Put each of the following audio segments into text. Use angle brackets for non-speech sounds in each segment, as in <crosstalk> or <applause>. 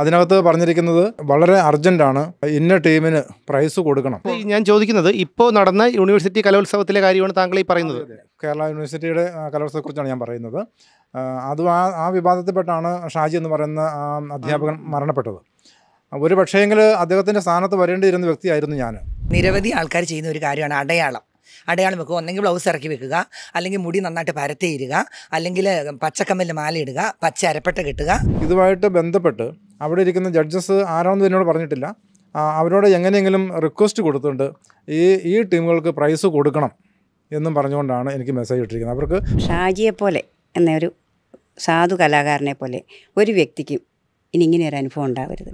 അതിനകത്ത് പറഞ്ഞിരിക്കുന്നത് വളരെ അർജന്റാണ് ഇന്ന ടീമിന് പ്രൈസ് കൊടുക്കണം ഞാൻ ചോദിക്കുന്നത് ഇപ്പോൾ നടന്ന യൂണിവേഴ്സിറ്റി കലോത്സവത്തിലെ കാര്യമാണ് താങ്കൾ ഈ പറയുന്നത് കേരള യൂണിവേഴ്സിറ്റിയുടെ കലോത്സവത്തെക്കുറിച്ചാണ് ഞാൻ പറയുന്നത് അതും ആ ആ വിവാദത്തിൽപ്പെട്ടാണ് ഷാജി എന്ന് പറയുന്ന അധ്യാപകൻ മരണപ്പെട്ടത് ഒരു പക്ഷേങ്കിൽ അദ്ദേഹത്തിൻ്റെ സ്ഥാനത്ത് വരേണ്ടിയിരുന്ന വ്യക്തിയായിരുന്നു ഞാൻ നിരവധി ആൾക്കാർ ചെയ്യുന്ന ഒരു കാര്യമാണ് അടയാളം അടയാളം വെക്കുക ഒന്നെങ്കിൽ ബ്ലൗസ് ഇറക്കി വെക്കുക അല്ലെങ്കിൽ മുടി നന്നായിട്ട് പരത്തിയിരുക അല്ലെങ്കിൽ പച്ചക്കമ്മലിൽ ഇടുക പച്ച അരപ്പെട്ട കിട്ടുക ഇതുമായിട്ട് ബന്ധപ്പെട്ട് അവിടെ ഇരിക്കുന്ന ജഡ്ജസ് ആരാണെന്ന് എന്നോട് പറഞ്ഞിട്ടില്ല അവരോട് എങ്ങനെയെങ്കിലും റിക്വസ്റ്റ് കൊടുത്തിട്ടുണ്ട് ഈ ഈ ടീമുകൾക്ക് പ്രൈസ് കൊടുക്കണം എന്നും പറഞ്ഞുകൊണ്ടാണ് എനിക്ക് മെസ്സേജ് ഇട്ടിരിക്കുന്നത് അവർക്ക് ഷാജിയെപ്പോലെ പോലെ എന്നൊരു സാധു കലാകാരനെ പോലെ ഒരു വ്യക്തിക്കും ഇനി ഇങ്ങനെ ഒരു അനുഭവം ഉണ്ടാവരുത്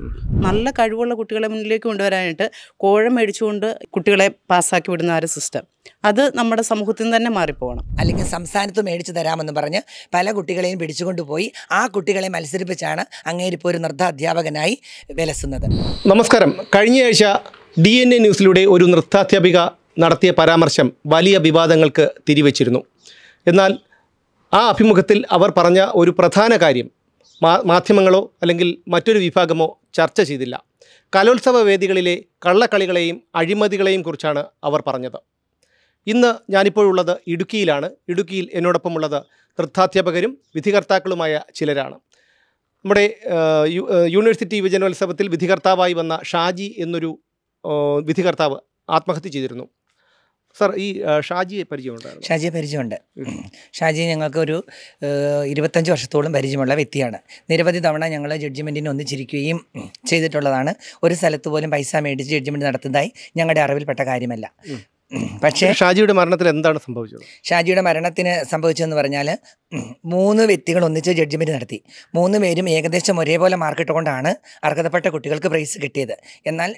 നല്ല കഴിവുള്ള കുട്ടികളെ മുന്നിലേക്ക് കൊണ്ടുവരാനായിട്ട് കോഴ മേടിച്ചുകൊണ്ട് കുട്ടികളെ പാസ്സാക്കി വിടുന്ന ഒരു സിസ്റ്റം അത് നമ്മുടെ സമൂഹത്തിൽ നിന്ന് തന്നെ മാറിപ്പോകണം അല്ലെങ്കിൽ സംസ്ഥാനത്ത് മേടിച്ചു തരാമെന്ന് പറഞ്ഞ് പല കുട്ടികളെയും പിടിച്ചുകൊണ്ട് പോയി ആ കുട്ടികളെ മത്സരിപ്പിച്ചാണ് അങ്ങേരിപ്പോ ഒരു നൃത്താധ്യാപകനായി വിലസുന്നത് നമസ്കാരം കഴിഞ്ഞയാഴ്ച ഡി എൻ എ ന്യൂസിലൂടെ ഒരു നൃത്താധ്യാപിക നടത്തിയ പരാമർശം വലിയ വിവാദങ്ങൾക്ക് തിരിവെച്ചിരുന്നു എന്നാൽ ആ അഭിമുഖത്തിൽ അവർ പറഞ്ഞ ഒരു പ്രധാന കാര്യം മാധ്യമങ്ങളോ അല്ലെങ്കിൽ മറ്റൊരു വിഭാഗമോ ചർച്ച ചെയ്തില്ല കലോത്സവ വേദികളിലെ കള്ളക്കളികളെയും അഴിമതികളെയും കുറിച്ചാണ് അവർ പറഞ്ഞത് ഇന്ന് ഞാനിപ്പോഴുള്ളത് ഇടുക്കിയിലാണ് ഇടുക്കിയിൽ എന്നോടൊപ്പമുള്ളത് നൃത്താധ്യാപകരും വിധികർത്താക്കളുമായ ചിലരാണ് നമ്മുടെ യൂണിവേഴ്സിറ്റി യുവജനോത്സവത്തിൽ വിധികർത്താവായി വന്ന ഷാജി എന്നൊരു വിധികർത്താവ് ആത്മഹത്യ ചെയ്തിരുന്നു സാർ ഈ ഷാജിയെ പരിചയമുണ്ടായിരുന്നു ഷാജിയെ പരിചയമുണ്ട് ഷാജി ഞങ്ങൾക്ക് ഒരു ഇരുപത്തഞ്ച് വർഷത്തോളം പരിചയമുള്ള വ്യക്തിയാണ് നിരവധി തവണ ഞങ്ങൾ ജഡ്ജ്മെൻറ്റിനെ ഒന്നിച്ചിരിക്കുകയും ചെയ്തിട്ടുള്ളതാണ് ഒരു സ്ഥലത്ത് പോലും പൈസ മേടിച്ച് ജഡ്ജ്മെൻറ്റ് നടത്തുന്നതായി ഞങ്ങളുടെ അറിവിൽപ്പെട്ട കാര്യമല്ല പക്ഷേ ഷാജിയുടെ മരണത്തിൽ എന്താണ് സംഭവിച്ചത് ഷാജിയുടെ മരണത്തിന് സംഭവിച്ചതെന്ന് പറഞ്ഞാൽ മൂന്ന് വ്യക്തികൾ ഒന്നിച്ച് ജഡ്ജ്മെൻറ്റ് നടത്തി മൂന്ന് പേരും ഏകദേശം ഒരേപോലെ മാർക്കിട്ടുകൊണ്ടാണ് അർഹതപ്പെട്ട കുട്ടികൾക്ക് പ്രൈസ് കിട്ടിയത് എന്നാൽ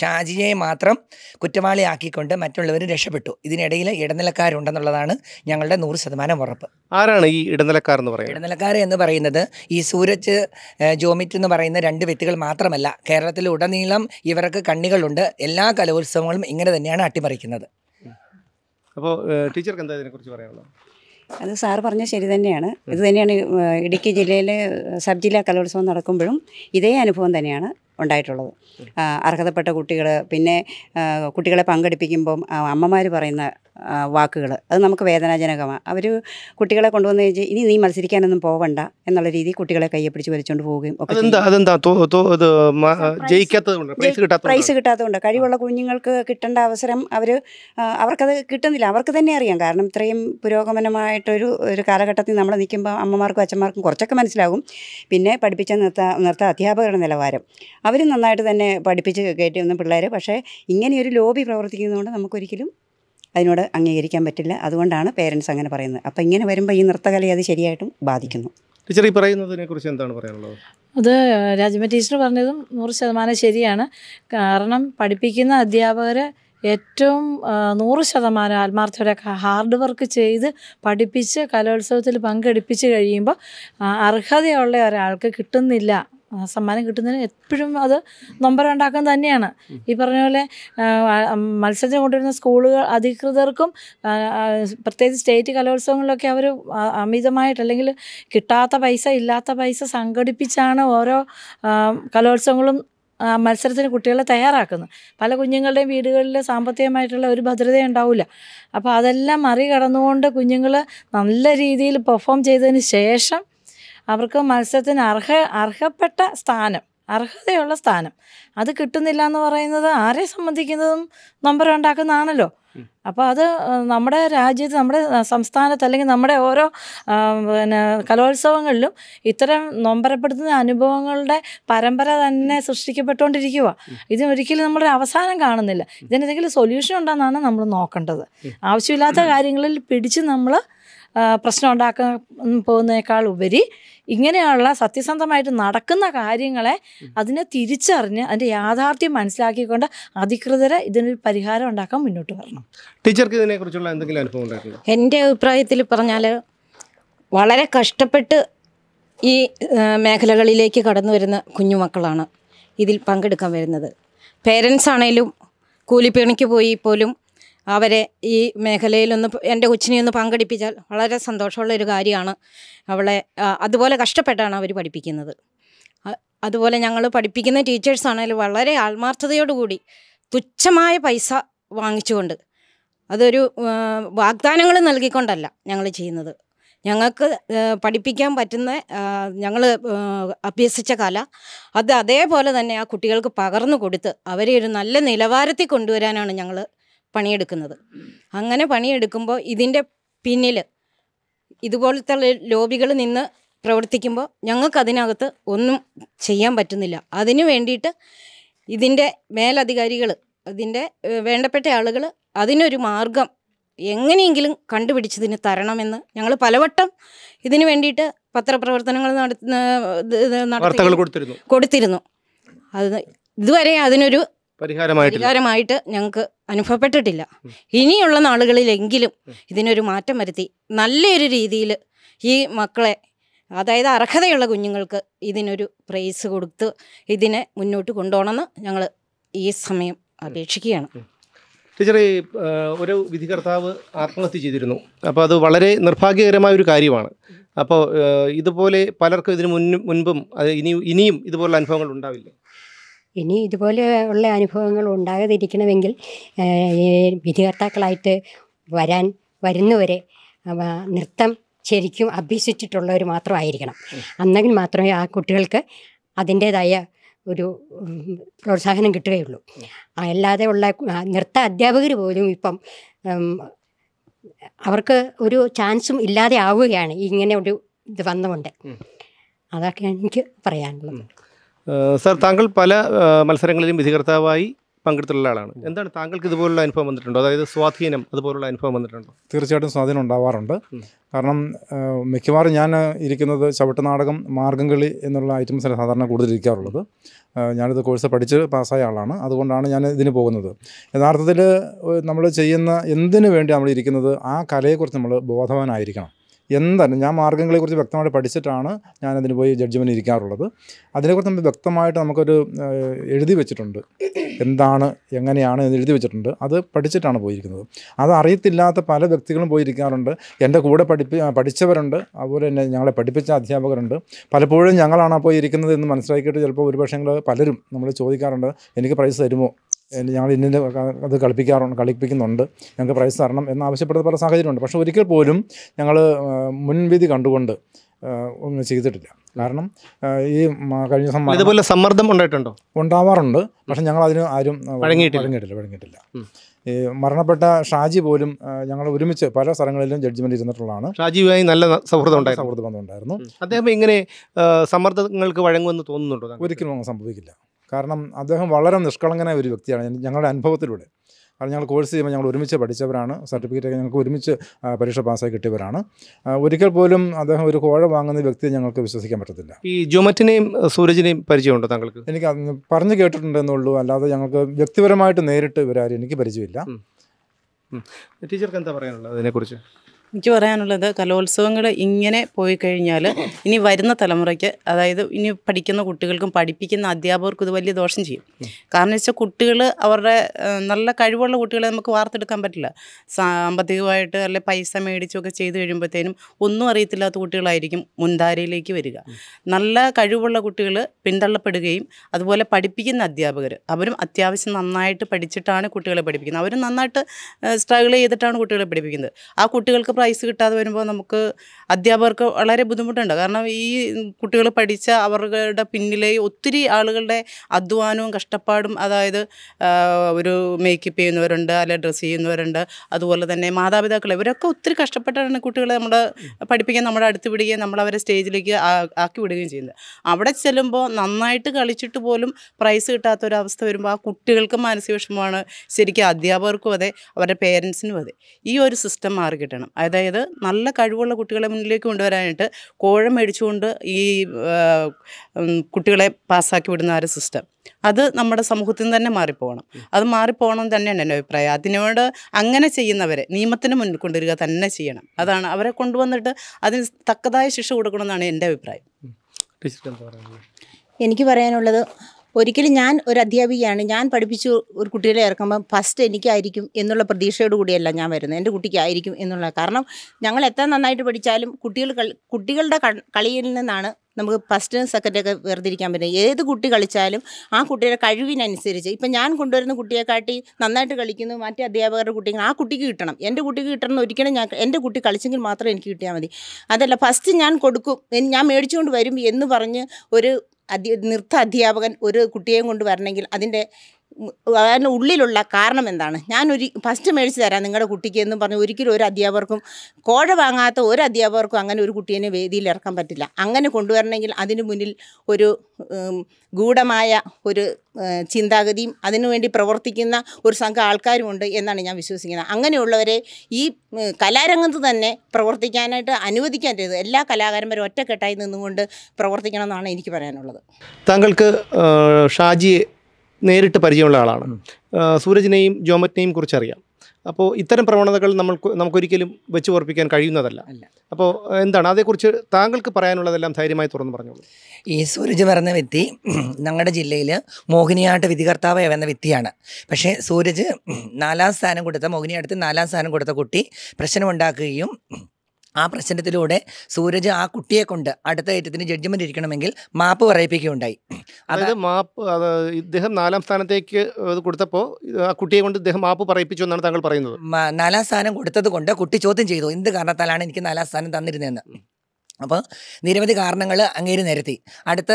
ഷാജിയെ മാത്രം കുറ്റവാളിയാക്കിക്കൊണ്ട് മറ്റുള്ളവർ രക്ഷപ്പെട്ടു ഇതിനിടയിൽ ഇടനിലക്കാരുണ്ടെന്നുള്ളതാണ് ഞങ്ങളുടെ നൂറ് ശതമാനം ഉറപ്പ് ആരാണ് ഈ ഇടനിലക്കാർ എന്ന് പറയുന്നത് ഇടനിലക്കാർ എന്ന് പറയുന്നത് ഈ സൂരജ് ജോമിറ്റ് എന്ന് പറയുന്ന രണ്ട് വ്യക്തികൾ മാത്രമല്ല കേരളത്തിലുടനീളം ഇവർക്ക് കണ്ണികളുണ്ട് എല്ലാ കലോത്സവങ്ങളും ഇങ്ങനെ തന്നെയാണ് അട്ടിമറിക്കുന്നത് അപ്പോൾ ടീച്ചർക്ക് എന്താ ഇതിനെക്കുറിച്ച് പറയാനുള്ളത് അത് സാർ പറഞ്ഞ ശരി തന്നെയാണ് ഇത് തന്നെയാണ് ഇടുക്കി ജില്ലയിലെ സബ് ജില്ലാ കലോത്സവം നടക്കുമ്പോഴും ഇതേ അനുഭവം തന്നെയാണ് ഉണ്ടായിട്ടുള്ളത് അർഹതപ്പെട്ട കുട്ടികൾ പിന്നെ കുട്ടികളെ പങ്കെടുപ്പിക്കുമ്പം അമ്മമാർ പറയുന്ന വാക്കുകൾ അത് നമുക്ക് വേദനാജനകമാണ് അവർ കുട്ടികളെ കൊണ്ടുവന്ന് കഴിഞ്ഞാൽ ഇനി നീ മത്സരിക്കാനൊന്നും പോവണ്ട എന്നുള്ള രീതി കുട്ടികളെ കയ്യെ പിടിച്ച് വലിച്ചുകൊണ്ട് പോവുകയും ഒക്കെ പ്രൈസ് കിട്ടാത്തതുകൊണ്ട് കഴിവുള്ള കുഞ്ഞുങ്ങൾക്ക് കിട്ടേണ്ട അവസരം അവർ അവർക്കത് കിട്ടുന്നില്ല അവർക്ക് തന്നെ അറിയാം കാരണം ഇത്രയും പുരോഗമനമായിട്ടൊരു ഒരു കാലഘട്ടത്തിൽ നമ്മൾ നിൽക്കുമ്പോൾ അമ്മമാർക്കും അച്ഛന്മാർക്കും കുറച്ചൊക്കെ മനസ്സിലാകും പിന്നെ പഠിപ്പിച്ച നിർത്ത നിർത്ത അധ്യാപകരുടെ നിലവാരം അവർ നന്നായിട്ട് തന്നെ പഠിപ്പിച്ച് കയറ്റി വന്ന പിള്ളേർ പക്ഷേ ഇങ്ങനെയൊരു ലോബി പ്രവർത്തിക്കുന്നതുകൊണ്ട് നമുക്കൊരിക്കലും അതിനോട് അംഗീകരിക്കാൻ പറ്റില്ല അതുകൊണ്ടാണ് പേരൻസ് അങ്ങനെ പറയുന്നത് അപ്പോൾ ഇങ്ങനെ വരുമ്പോൾ ഈ നൃത്തകലയെ അത് ശരിയായിട്ടും ബാധിക്കുന്നു ടീച്ചർ ഈ പറയുന്നതിനെ കുറിച്ച് എന്താണ് പറയാനുള്ളത് അത് രാജ്മ ടീച്ചർ പറഞ്ഞതും നൂറ് ശതമാനം ശരിയാണ് കാരണം പഠിപ്പിക്കുന്ന അധ്യാപകർ ഏറ്റവും നൂറ് ശതമാനം ആത്മാർത്ഥരൊക്കെ ഹാർഡ് വർക്ക് ചെയ്ത് പഠിപ്പിച്ച് കലോത്സവത്തിൽ പങ്കെടുപ്പിച്ച് കഴിയുമ്പോൾ അർഹതയുള്ള ഒരാൾക്ക് കിട്ടുന്നില്ല സമ്മാനം കിട്ടുന്നതിന് എപ്പോഴും അത് ഉണ്ടാക്കാൻ തന്നെയാണ് ഈ പറഞ്ഞ പോലെ മത്സരം കൊണ്ടുവരുന്ന സ്കൂളുകൾ അധികൃതർക്കും പ്രത്യേകിച്ച് സ്റ്റേറ്റ് കലോത്സവങ്ങളിലൊക്കെ അവർ അമിതമായിട്ട് അല്ലെങ്കിൽ കിട്ടാത്ത പൈസ ഇല്ലാത്ത പൈസ സംഘടിപ്പിച്ചാണ് ഓരോ കലോത്സവങ്ങളും മത്സരത്തിന് കുട്ടികളെ തയ്യാറാക്കുന്നത് പല കുഞ്ഞുങ്ങളുടെയും വീടുകളിൽ സാമ്പത്തികമായിട്ടുള്ള ഒരു ഭദ്രത ഉണ്ടാവില്ല അപ്പോൾ അതെല്ലാം മറികടന്നുകൊണ്ട് കുഞ്ഞുങ്ങൾ നല്ല രീതിയിൽ പെർഫോം ചെയ്തതിന് ശേഷം അവർക്ക് മത്സരത്തിന് അർഹ അർഹപ്പെട്ട സ്ഥാനം അർഹതയുള്ള സ്ഥാനം അത് കിട്ടുന്നില്ല എന്ന് പറയുന്നത് ആരെ സംബന്ധിക്കുന്നതും നമ്പർ ഉണ്ടാക്കുന്നതാണല്ലോ അപ്പോൾ അത് നമ്മുടെ രാജ്യത്ത് നമ്മുടെ സംസ്ഥാനത്ത് അല്ലെങ്കിൽ നമ്മുടെ ഓരോ പിന്നെ കലോത്സവങ്ങളിലും ഇത്തരം നൊമ്പരപ്പെടുത്തുന്ന അനുഭവങ്ങളുടെ പരമ്പര തന്നെ സൃഷ്ടിക്കപ്പെട്ടുകൊണ്ടിരിക്കുക ഇതിനൊരിക്കലും നമ്മളൊരു അവസാനം കാണുന്നില്ല ഇതിനെന്തെങ്കിലും സൊല്യൂഷൻ ഉണ്ടെന്നാണ് നമ്മൾ നോക്കേണ്ടത് ആവശ്യമില്ലാത്ത കാര്യങ്ങളിൽ പിടിച്ച് നമ്മൾ പ്രശ്നം ഉണ്ടാക്കാൻ പോകുന്നേക്കാൾ ഉപരി ഇങ്ങനെയുള്ള സത്യസന്ധമായിട്ട് നടക്കുന്ന കാര്യങ്ങളെ അതിനെ തിരിച്ചറിഞ്ഞ് അതിൻ്റെ യാഥാർത്ഥ്യം മനസ്സിലാക്കിക്കൊണ്ട് അധികൃതരെ ഇതിനൊരു പരിഹാരം ഉണ്ടാക്കാൻ മുന്നോട്ട് വരണം ടീച്ചർക്ക് ഇതിനെക്കുറിച്ചുള്ള എന്തെങ്കിലും അനുഭവം എൻ്റെ അഭിപ്രായത്തിൽ പറഞ്ഞാൽ വളരെ കഷ്ടപ്പെട്ട് ഈ മേഖലകളിലേക്ക് കടന്നു വരുന്ന കുഞ്ഞുമക്കളാണ് ഇതിൽ പങ്കെടുക്കാൻ വരുന്നത് പേരൻസ് ആണേലും കൂലിപ്പണിക്ക് പോയി പോലും അവരെ ഈ മേഖലയിലൊന്ന് എൻ്റെ കൊച്ചിനെ ഒന്ന് പങ്കെടുപ്പിച്ചാൽ വളരെ സന്തോഷമുള്ള ഒരു കാര്യമാണ് അവളെ അതുപോലെ കഷ്ടപ്പെട്ടാണ് അവർ പഠിപ്പിക്കുന്നത് അതുപോലെ ഞങ്ങൾ പഠിപ്പിക്കുന്ന ടീച്ചേഴ്സാണെങ്കിലും വളരെ ആത്മാർത്ഥതയോടുകൂടി തുച്ഛമായ പൈസ വാങ്ങിച്ചുകൊണ്ട് അതൊരു വാഗ്ദാനങ്ങൾ നൽകിക്കൊണ്ടല്ല ഞങ്ങൾ ചെയ്യുന്നത് ഞങ്ങൾക്ക് പഠിപ്പിക്കാൻ പറ്റുന്ന ഞങ്ങൾ അഭ്യസിച്ച കല അത് അതേപോലെ തന്നെ ആ കുട്ടികൾക്ക് പകർന്നു കൊടുത്ത് അവരെ ഒരു നല്ല നിലവാരത്തിൽ കൊണ്ടുവരാനാണ് ഞങ്ങൾ പണിയെടുക്കുന്നത് അങ്ങനെ പണിയെടുക്കുമ്പോൾ ഇതിൻ്റെ പിന്നിൽ ഇതുപോലത്തെ ലോബികൾ നിന്ന് പ്രവർത്തിക്കുമ്പോൾ ഞങ്ങൾക്ക് അതിനകത്ത് ഒന്നും ചെയ്യാൻ പറ്റുന്നില്ല അതിനു വേണ്ടിയിട്ട് ഇതിൻ്റെ മേലധികാരികൾ അതിൻ്റെ വേണ്ടപ്പെട്ട ആളുകൾ അതിനൊരു മാർഗം എങ്ങനെയെങ്കിലും കണ്ടുപിടിച്ചതിന് തരണമെന്ന് ഞങ്ങൾ പലവട്ടം ഇതിന് വേണ്ടിയിട്ട് പത്രപ്രവർത്തനങ്ങൾ നടത്തുന്ന കൊടുത്തിരുന്നു അത് ഇതുവരെ അതിനൊരു പരിഹാരമായിട്ട് പരിഹാരമായിട്ട് ഞങ്ങൾക്ക് അനുഭവപ്പെട്ടിട്ടില്ല ഇനിയുള്ള നാളുകളിലെങ്കിലും ഇതിനൊരു മാറ്റം വരുത്തി നല്ലൊരു രീതിയിൽ ഈ മക്കളെ അതായത് അർഹതയുള്ള കുഞ്ഞുങ്ങൾക്ക് ഇതിനൊരു പ്രൈസ് കൊടുത്ത് ഇതിനെ മുന്നോട്ട് കൊണ്ടുപോകണമെന്ന് ഞങ്ങൾ ഈ സമയം അപേക്ഷിക്കുകയാണ് ടീച്ചറെ ഒരു വിധികർത്താവ് ആത്മഹത്യ ചെയ്തിരുന്നു അപ്പോൾ അത് വളരെ നിർഭാഗ്യകരമായ ഒരു കാര്യമാണ് അപ്പോൾ ഇതുപോലെ പലർക്കും ഇതിന് മുൻ മുൻപും ഇനിയും ഇതുപോലുള്ള അനുഭവങ്ങൾ ഉണ്ടാവില്ല ഇനി ഇതുപോലെ ഉള്ള അനുഭവങ്ങൾ ഉണ്ടാകാതിരിക്കണമെങ്കിൽ വിധികർത്താക്കളായിട്ട് വരാൻ വരുന്നവരെ നൃത്തം ശരിക്കും അഭ്യസിച്ചിട്ടുള്ളവർ മാത്രമായിരിക്കണം അന്നെങ്കിൽ മാത്രമേ ആ കുട്ടികൾക്ക് അതിൻ്റേതായ ഒരു പ്രോത്സാഹനം കിട്ടുകയുള്ളൂ അല്ലാതെ ഉള്ള നൃത്ത അധ്യാപകർ പോലും ഇപ്പം അവർക്ക് ഒരു ചാൻസും ഇല്ലാതെ ആവുകയാണ് ഇങ്ങനെ ഒരു ഇത് വന്നുകൊണ്ട് അതൊക്കെയാണ് എനിക്ക് പറയാനുള്ളത് സാർ താങ്കൾ പല മത്സരങ്ങളിലും വിധികർത്താവായി പങ്കെടുത്തിട്ടുള്ള ആളാണ് എന്താണ് താങ്കൾക്ക് ഇതുപോലുള്ള അനുഭവം വന്നിട്ടുണ്ടോ അതായത് സ്വാധീനം അതുപോലുള്ള അനുഭവം വന്നിട്ടുണ്ടോ തീർച്ചയായിട്ടും സ്വാധീനം ഉണ്ടാവാറുണ്ട് കാരണം മിക്കവാറും ഞാൻ ഇരിക്കുന്നത് മാർഗം കളി എന്നുള്ള ഐറ്റംസിന് സാധാരണ കൂടുതലിരിക്കാറുള്ളത് ഇരിക്കാറുള്ളത് ഞാനിത് കോഴ്സ് പഠിച്ച് പാസ്സായ ആളാണ് അതുകൊണ്ടാണ് ഞാൻ ഇതിന് പോകുന്നത് യഥാർത്ഥത്തിൽ നമ്മൾ ചെയ്യുന്ന എന്തിനു വേണ്ടി നമ്മൾ ഇരിക്കുന്നത് ആ കലയെക്കുറിച്ച് നമ്മൾ ബോധവാനായിരിക്കണം എന്താണ് ഞാൻ മാർഗ്ഗങ്ങളെക്കുറിച്ച് വ്യക്തമായിട്ട് പഠിച്ചിട്ടാണ് ഞാനതിന് പോയി ജഡ്ജ്മെൻ്റ് ഇരിക്കാറുള്ളത് അതിനെക്കുറിച്ച് നമ്മൾ വ്യക്തമായിട്ട് നമുക്കൊരു എഴുതി വെച്ചിട്ടുണ്ട് എന്താണ് എങ്ങനെയാണ് എന്ന് എഴുതി വെച്ചിട്ടുണ്ട് അത് പഠിച്ചിട്ടാണ് പോയിരിക്കുന്നത് അത് അറിയത്തില്ലാത്ത പല വ്യക്തികളും പോയിരിക്കാറുണ്ട് എൻ്റെ കൂടെ പഠിപ്പി പഠിച്ചവരുണ്ട് അതുപോലെ തന്നെ ഞങ്ങളെ പഠിപ്പിച്ച അധ്യാപകരുണ്ട് പലപ്പോഴും ഞങ്ങളാണ് പോയിരിക്കുന്നത് എന്ന് മനസ്സിലാക്കിയിട്ട് ചിലപ്പോൾ ഒരുപക്ഷെ പലരും നമ്മൾ ചോദിക്കാറുണ്ട് എനിക്ക് പ്രൈസ് തരുമോ ഞങ്ങൾ ഇന്ന അത് കളിപ്പിക്കാറുണ്ട് കളിപ്പിക്കുന്നുണ്ട് ഞങ്ങൾക്ക് പ്രൈസ് തരണം എന്നാവശ്യപ്പെടുന്ന പല സാഹചര്യമുണ്ട് പക്ഷേ ഒരിക്കൽ പോലും ഞങ്ങൾ മുൻവിധി കണ്ടുകൊണ്ട് ഒന്നും ചെയ്തിട്ടില്ല കാരണം ഈ കഴിഞ്ഞ സമ്മർദ്ദം ഇതുപോലെ സമ്മർദ്ദം ഉണ്ടായിട്ടുണ്ടോ ഉണ്ടാവാറുണ്ട് പക്ഷെ ഞങ്ങൾ അതിന് ആരും വഴങ്ങിയിട്ടില്ല വഴങ്ങിയിട്ടില്ല ഈ മരണപ്പെട്ട ഷാജി പോലും ഞങ്ങൾ ഒരുമിച്ച് പല സ്ഥലങ്ങളിലും ജഡ്ജ്മെന്റ് ഇരുന്നിട്ടുള്ളതാണ് ഷാജിയുമായി നല്ല സൗഹൃദം ഉണ്ടായിരുന്നു സൗഹൃദ ബന്ധം ഉണ്ടായിരുന്നു അദ്ദേഹം ഇങ്ങനെ സമ്മർദ്ദങ്ങൾക്ക് വഴങ്ങുമെന്ന് തോന്നുന്നുണ്ടോ ഒരിക്കലും സംഭവിക്കില്ല കാരണം അദ്ദേഹം വളരെ നിഷ്കളങ്കനായ ഒരു വ്യക്തിയാണ് ഞങ്ങളുടെ അനുഭവത്തിലൂടെ കാരണം ഞങ്ങൾ കോഴ്സ് ചെയ്യുമ്പോൾ ഞങ്ങൾ ഒരുമിച്ച് പഠിച്ചവരാണ് സർട്ടിഫിക്കറ്റ് ഒക്കെ ഞങ്ങൾക്ക് ഒരുമിച്ച് പരീക്ഷ പാസ്സായി കിട്ടിയവരാണ് ഒരിക്കൽ പോലും അദ്ദേഹം ഒരു കോഴ വാങ്ങുന്ന വ്യക്തിയെ ഞങ്ങൾക്ക് വിശ്വസിക്കാൻ പറ്റത്തില്ല ഈ ജോമറ്റിനെയും സൂരജിനെയും പരിചയമുണ്ടോ താങ്കൾക്ക് എനിക്ക് പറഞ്ഞു കേട്ടിട്ടുണ്ടെന്നുള്ളൂ അല്ലാതെ ഞങ്ങൾക്ക് വ്യക്തിപരമായിട്ട് നേരിട്ട് ഇവരാരും എനിക്ക് പരിചയമില്ല ടീച്ചർക്ക് എന്താ പറയാനുള്ളത് അതിനെക്കുറിച്ച് എനിക്ക് പറയാനുള്ളത് കലോത്സവങ്ങൾ ഇങ്ങനെ പോയി കഴിഞ്ഞാൽ ഇനി വരുന്ന തലമുറയ്ക്ക് അതായത് ഇനി പഠിക്കുന്ന കുട്ടികൾക്കും പഠിപ്പിക്കുന്ന അധ്യാപകർക്കും ഇത് വലിയ ദോഷം ചെയ്യും കാരണം വെച്ചാൽ കുട്ടികൾ അവരുടെ നല്ല കഴിവുള്ള കുട്ടികളെ നമുക്ക് വാർത്തെടുക്കാൻ പറ്റില്ല സാമ്പത്തികമായിട്ട് അല്ലെ പൈസ മേടിച്ചൊക്കെ ചെയ്ത് കഴിയുമ്പോഴത്തേനും ഒന്നും അറിയത്തില്ലാത്ത കുട്ടികളായിരിക്കും മുൻധാരയിലേക്ക് വരിക നല്ല കഴിവുള്ള കുട്ടികൾ പിന്തള്ളപ്പെടുകയും അതുപോലെ പഠിപ്പിക്കുന്ന അധ്യാപകർ അവരും അത്യാവശ്യം നന്നായിട്ട് പഠിച്ചിട്ടാണ് കുട്ടികളെ പഠിപ്പിക്കുന്നത് അവരും നന്നായിട്ട് സ്ട്രഗിൾ ചെയ്തിട്ടാണ് കുട്ടികളെ പഠിപ്പിക്കുന്നത് ആ കുട്ടികൾക്ക് റൈസ് കിട്ടാതെ വരുമ്പോൾ നമുക്ക് അധ്യാപകർക്ക് വളരെ ബുദ്ധിമുട്ടുണ്ട് കാരണം ഈ കുട്ടികൾ പഠിച്ച അവരുടെ പിന്നിലെ ഒത്തിരി ആളുകളുടെ അധ്വാനവും കഷ്ടപ്പാടും അതായത് ഒരു മേക്കപ്പ് ചെയ്യുന്നവരുണ്ട് അല്ലെ ഡ്രസ്സ് ചെയ്യുന്നവരുണ്ട് അതുപോലെ തന്നെ മാതാപിതാക്കൾ ഇവരൊക്കെ ഒത്തിരി കഷ്ടപ്പെട്ടാണ് കുട്ടികളെ നമ്മൾ പഠിപ്പിക്കാൻ നമ്മുടെ അടുത്ത് വിടുകയും നമ്മളവരെ സ്റ്റേജിലേക്ക് ആക്കി വിടുകയും ചെയ്യുന്നത് അവിടെ ചെല്ലുമ്പോൾ നന്നായിട്ട് കളിച്ചിട്ട് പോലും പ്രൈസ് കിട്ടാത്ത ഒരു അവസ്ഥ വരുമ്പോൾ ആ കുട്ടികൾക്ക് മാനസിക വിഷമമാണ് ശരിക്കും അധ്യാപകർക്കും അതെ അവരുടെ പേരൻസിനും അതെ ഈ ഒരു സിസ്റ്റം മാറി കിട്ടണം അതായത് നല്ല കഴിവുള്ള കുട്ടികളെ മുന്നിലേക്ക് കൊണ്ടുവരാനായിട്ട് കോഴം മേടിച്ചുകൊണ്ട് ഈ കുട്ടികളെ പാസ്സാക്കി വിടുന്ന ഒരു സിസ്റ്റം അത് നമ്മുടെ സമൂഹത്തിൽ നിന്ന് തന്നെ മാറിപ്പോകണം അത് മാറിപ്പോകണം തന്നെയാണ് എൻ്റെ അഭിപ്രായം അതിനോട് അങ്ങനെ ചെയ്യുന്നവരെ നിയമത്തിന് മുന്നിൽ കൊണ്ടുവരിക തന്നെ ചെയ്യണം അതാണ് അവരെ കൊണ്ടുവന്നിട്ട് അതിന് തക്കതായ ശിക്ഷ കൊടുക്കണമെന്നാണ് എൻ്റെ അഭിപ്രായം എനിക്ക് പറയാനുള്ളത് ഒരിക്കലും ഞാൻ ഒരു അധ്യാപികയാണ് ഞാൻ പഠിപ്പിച്ചു ഒരു കുട്ടികളെ ഇറക്കുമ്പോൾ ഫസ്റ്റ് എനിക്കായിരിക്കും എന്നുള്ള പ്രതീക്ഷയോട് കൂടിയല്ല ഞാൻ വരുന്നത് എൻ്റെ കുട്ടിക്കായിരിക്കും എന്നുള്ള കാരണം ഞങ്ങൾ എത്ര നന്നായിട്ട് പഠിച്ചാലും കുട്ടികൾ കുട്ടികളുടെ കളിയിൽ നിന്നാണ് നമുക്ക് ഫസ്റ്റും സെക്കൻഡൊക്കെ വേർതിരിക്കാൻ പറ്റും ഏത് കുട്ടി കളിച്ചാലും ആ കുട്ടിയുടെ കഴിവിനനുസരിച്ച് ഇപ്പം ഞാൻ കൊണ്ടുവരുന്ന കുട്ടിയെക്കാട്ടി നന്നായിട്ട് കളിക്കുന്നു മറ്റേ അധ്യാപകരുടെ കുട്ടികൾ ആ കുട്ടിക്ക് കിട്ടണം എൻ്റെ കുട്ടിക്ക് കിട്ടണം ഒരിക്കലും ഞാൻ എൻ്റെ കുട്ടി കളിച്ചെങ്കിൽ മാത്രം എനിക്ക് കിട്ടിയാൽ മതി അതല്ല ഫസ്റ്റ് ഞാൻ കൊടുക്കും ഞാൻ മേടിച്ചുകൊണ്ട് വരും എന്ന് പറഞ്ഞ് ഒരു അധ്യ നൃത്ത അധ്യാപകൻ ഒരു കുട്ടിയെയും കൊണ്ട് വരണമെങ്കിൽ അതിൻ്റെ അതിന് ഉള്ളിലുള്ള കാരണം എന്താണ് ഞാനൊരു ഫസ്റ്റ് മേടിച്ച് തരാം നിങ്ങളുടെ കുട്ടിക്ക് എന്നും പറഞ്ഞ് ഒരിക്കലും ഒരു അധ്യാപകർക്കും കോഴ വാങ്ങാത്ത ഒരു അധ്യാപകർക്കും അങ്ങനെ ഒരു കുട്ടീനെ വേദിയിൽ ഇറക്കാൻ പറ്റില്ല അങ്ങനെ കൊണ്ടുവരണമെങ്കിൽ അതിന് മുന്നിൽ ഒരു ഗൂഢമായ ഒരു ചിന്താഗതിയും അതിനുവേണ്ടി പ്രവർത്തിക്കുന്ന ഒരു സംഘം ആൾക്കാരുമുണ്ട് എന്നാണ് ഞാൻ വിശ്വസിക്കുന്നത് അങ്ങനെയുള്ളവരെ ഈ കലാരംഗത്ത് തന്നെ പ്രവർത്തിക്കാനായിട്ട് അനുവദിക്കേണ്ടത് എല്ലാ കലാകാരന്മാരും ഒറ്റക്കെട്ടായി നിന്നുകൊണ്ട് പ്രവർത്തിക്കണമെന്നാണ് എനിക്ക് പറയാനുള്ളത് താങ്കൾക്ക് ഷാജിയെ നേരിട്ട് പരിചയമുള്ള ആളാണ് സൂരജിനെയും ജോമറ്റിനെയും കുറിച്ചറിയാം അപ്പോൾ ഇത്തരം പ്രവണതകൾ നമ്മൾ നമുക്കൊരിക്കലും വെച്ച് ഓർപ്പിക്കാൻ കഴിയുന്നതല്ല അപ്പോൾ എന്താണ് അതേക്കുറിച്ച് താങ്കൾക്ക് പറയാനുള്ളതെല്ലാം ധൈര്യമായി തുറന്നു പറഞ്ഞോളൂ ഈ സൂരജ് പറഞ്ഞ വ്യക്തി ഞങ്ങളുടെ ജില്ലയിൽ മോഹിനിയാട്ട് വിധികർത്താവ് എന്ന വ്യക്തിയാണ് പക്ഷേ സൂരജ് നാലാം സ്ഥാനം കൊടുത്ത മോഹിനിയാട്ടത്തിൽ നാലാം സ്ഥാനം കൊടുത്ത കുട്ടി പ്രശ്നമുണ്ടാക്കുകയും ആ പ്രശ്നത്തിലൂടെ സൂരജ് ആ കുട്ടിയെ കൊണ്ട് അടുത്ത ഏറ്റത്തിന് ജഡ്ജ്മെന്റ് ഇരിക്കണമെങ്കിൽ മാപ്പ് പറയിപ്പിക്കുകയുണ്ടായി അതായത് മാപ്പ് ഇദ്ദേഹം നാലാം സ്ഥാനത്തേക്ക് കൊടുത്തപ്പോൾ ആ കുട്ടിയെ കൊണ്ട് ഇദ്ദേഹം മാപ്പ് പറയിപ്പിച്ചു എന്നാണ് താങ്കൾ പറയുന്നത് നാലാം സ്ഥാനം കൊടുത്തത് കൊണ്ട് കുട്ടി ചോദ്യം ചെയ്തു എന്ത് കാരണത്താലാണ് എനിക്ക് നാലാം സ്ഥാനം തന്നിരുന്നതെന്ന് അപ്പോൾ നിരവധി കാരണങ്ങൾ അങ്ങേര് നിരത്തി അടുത്ത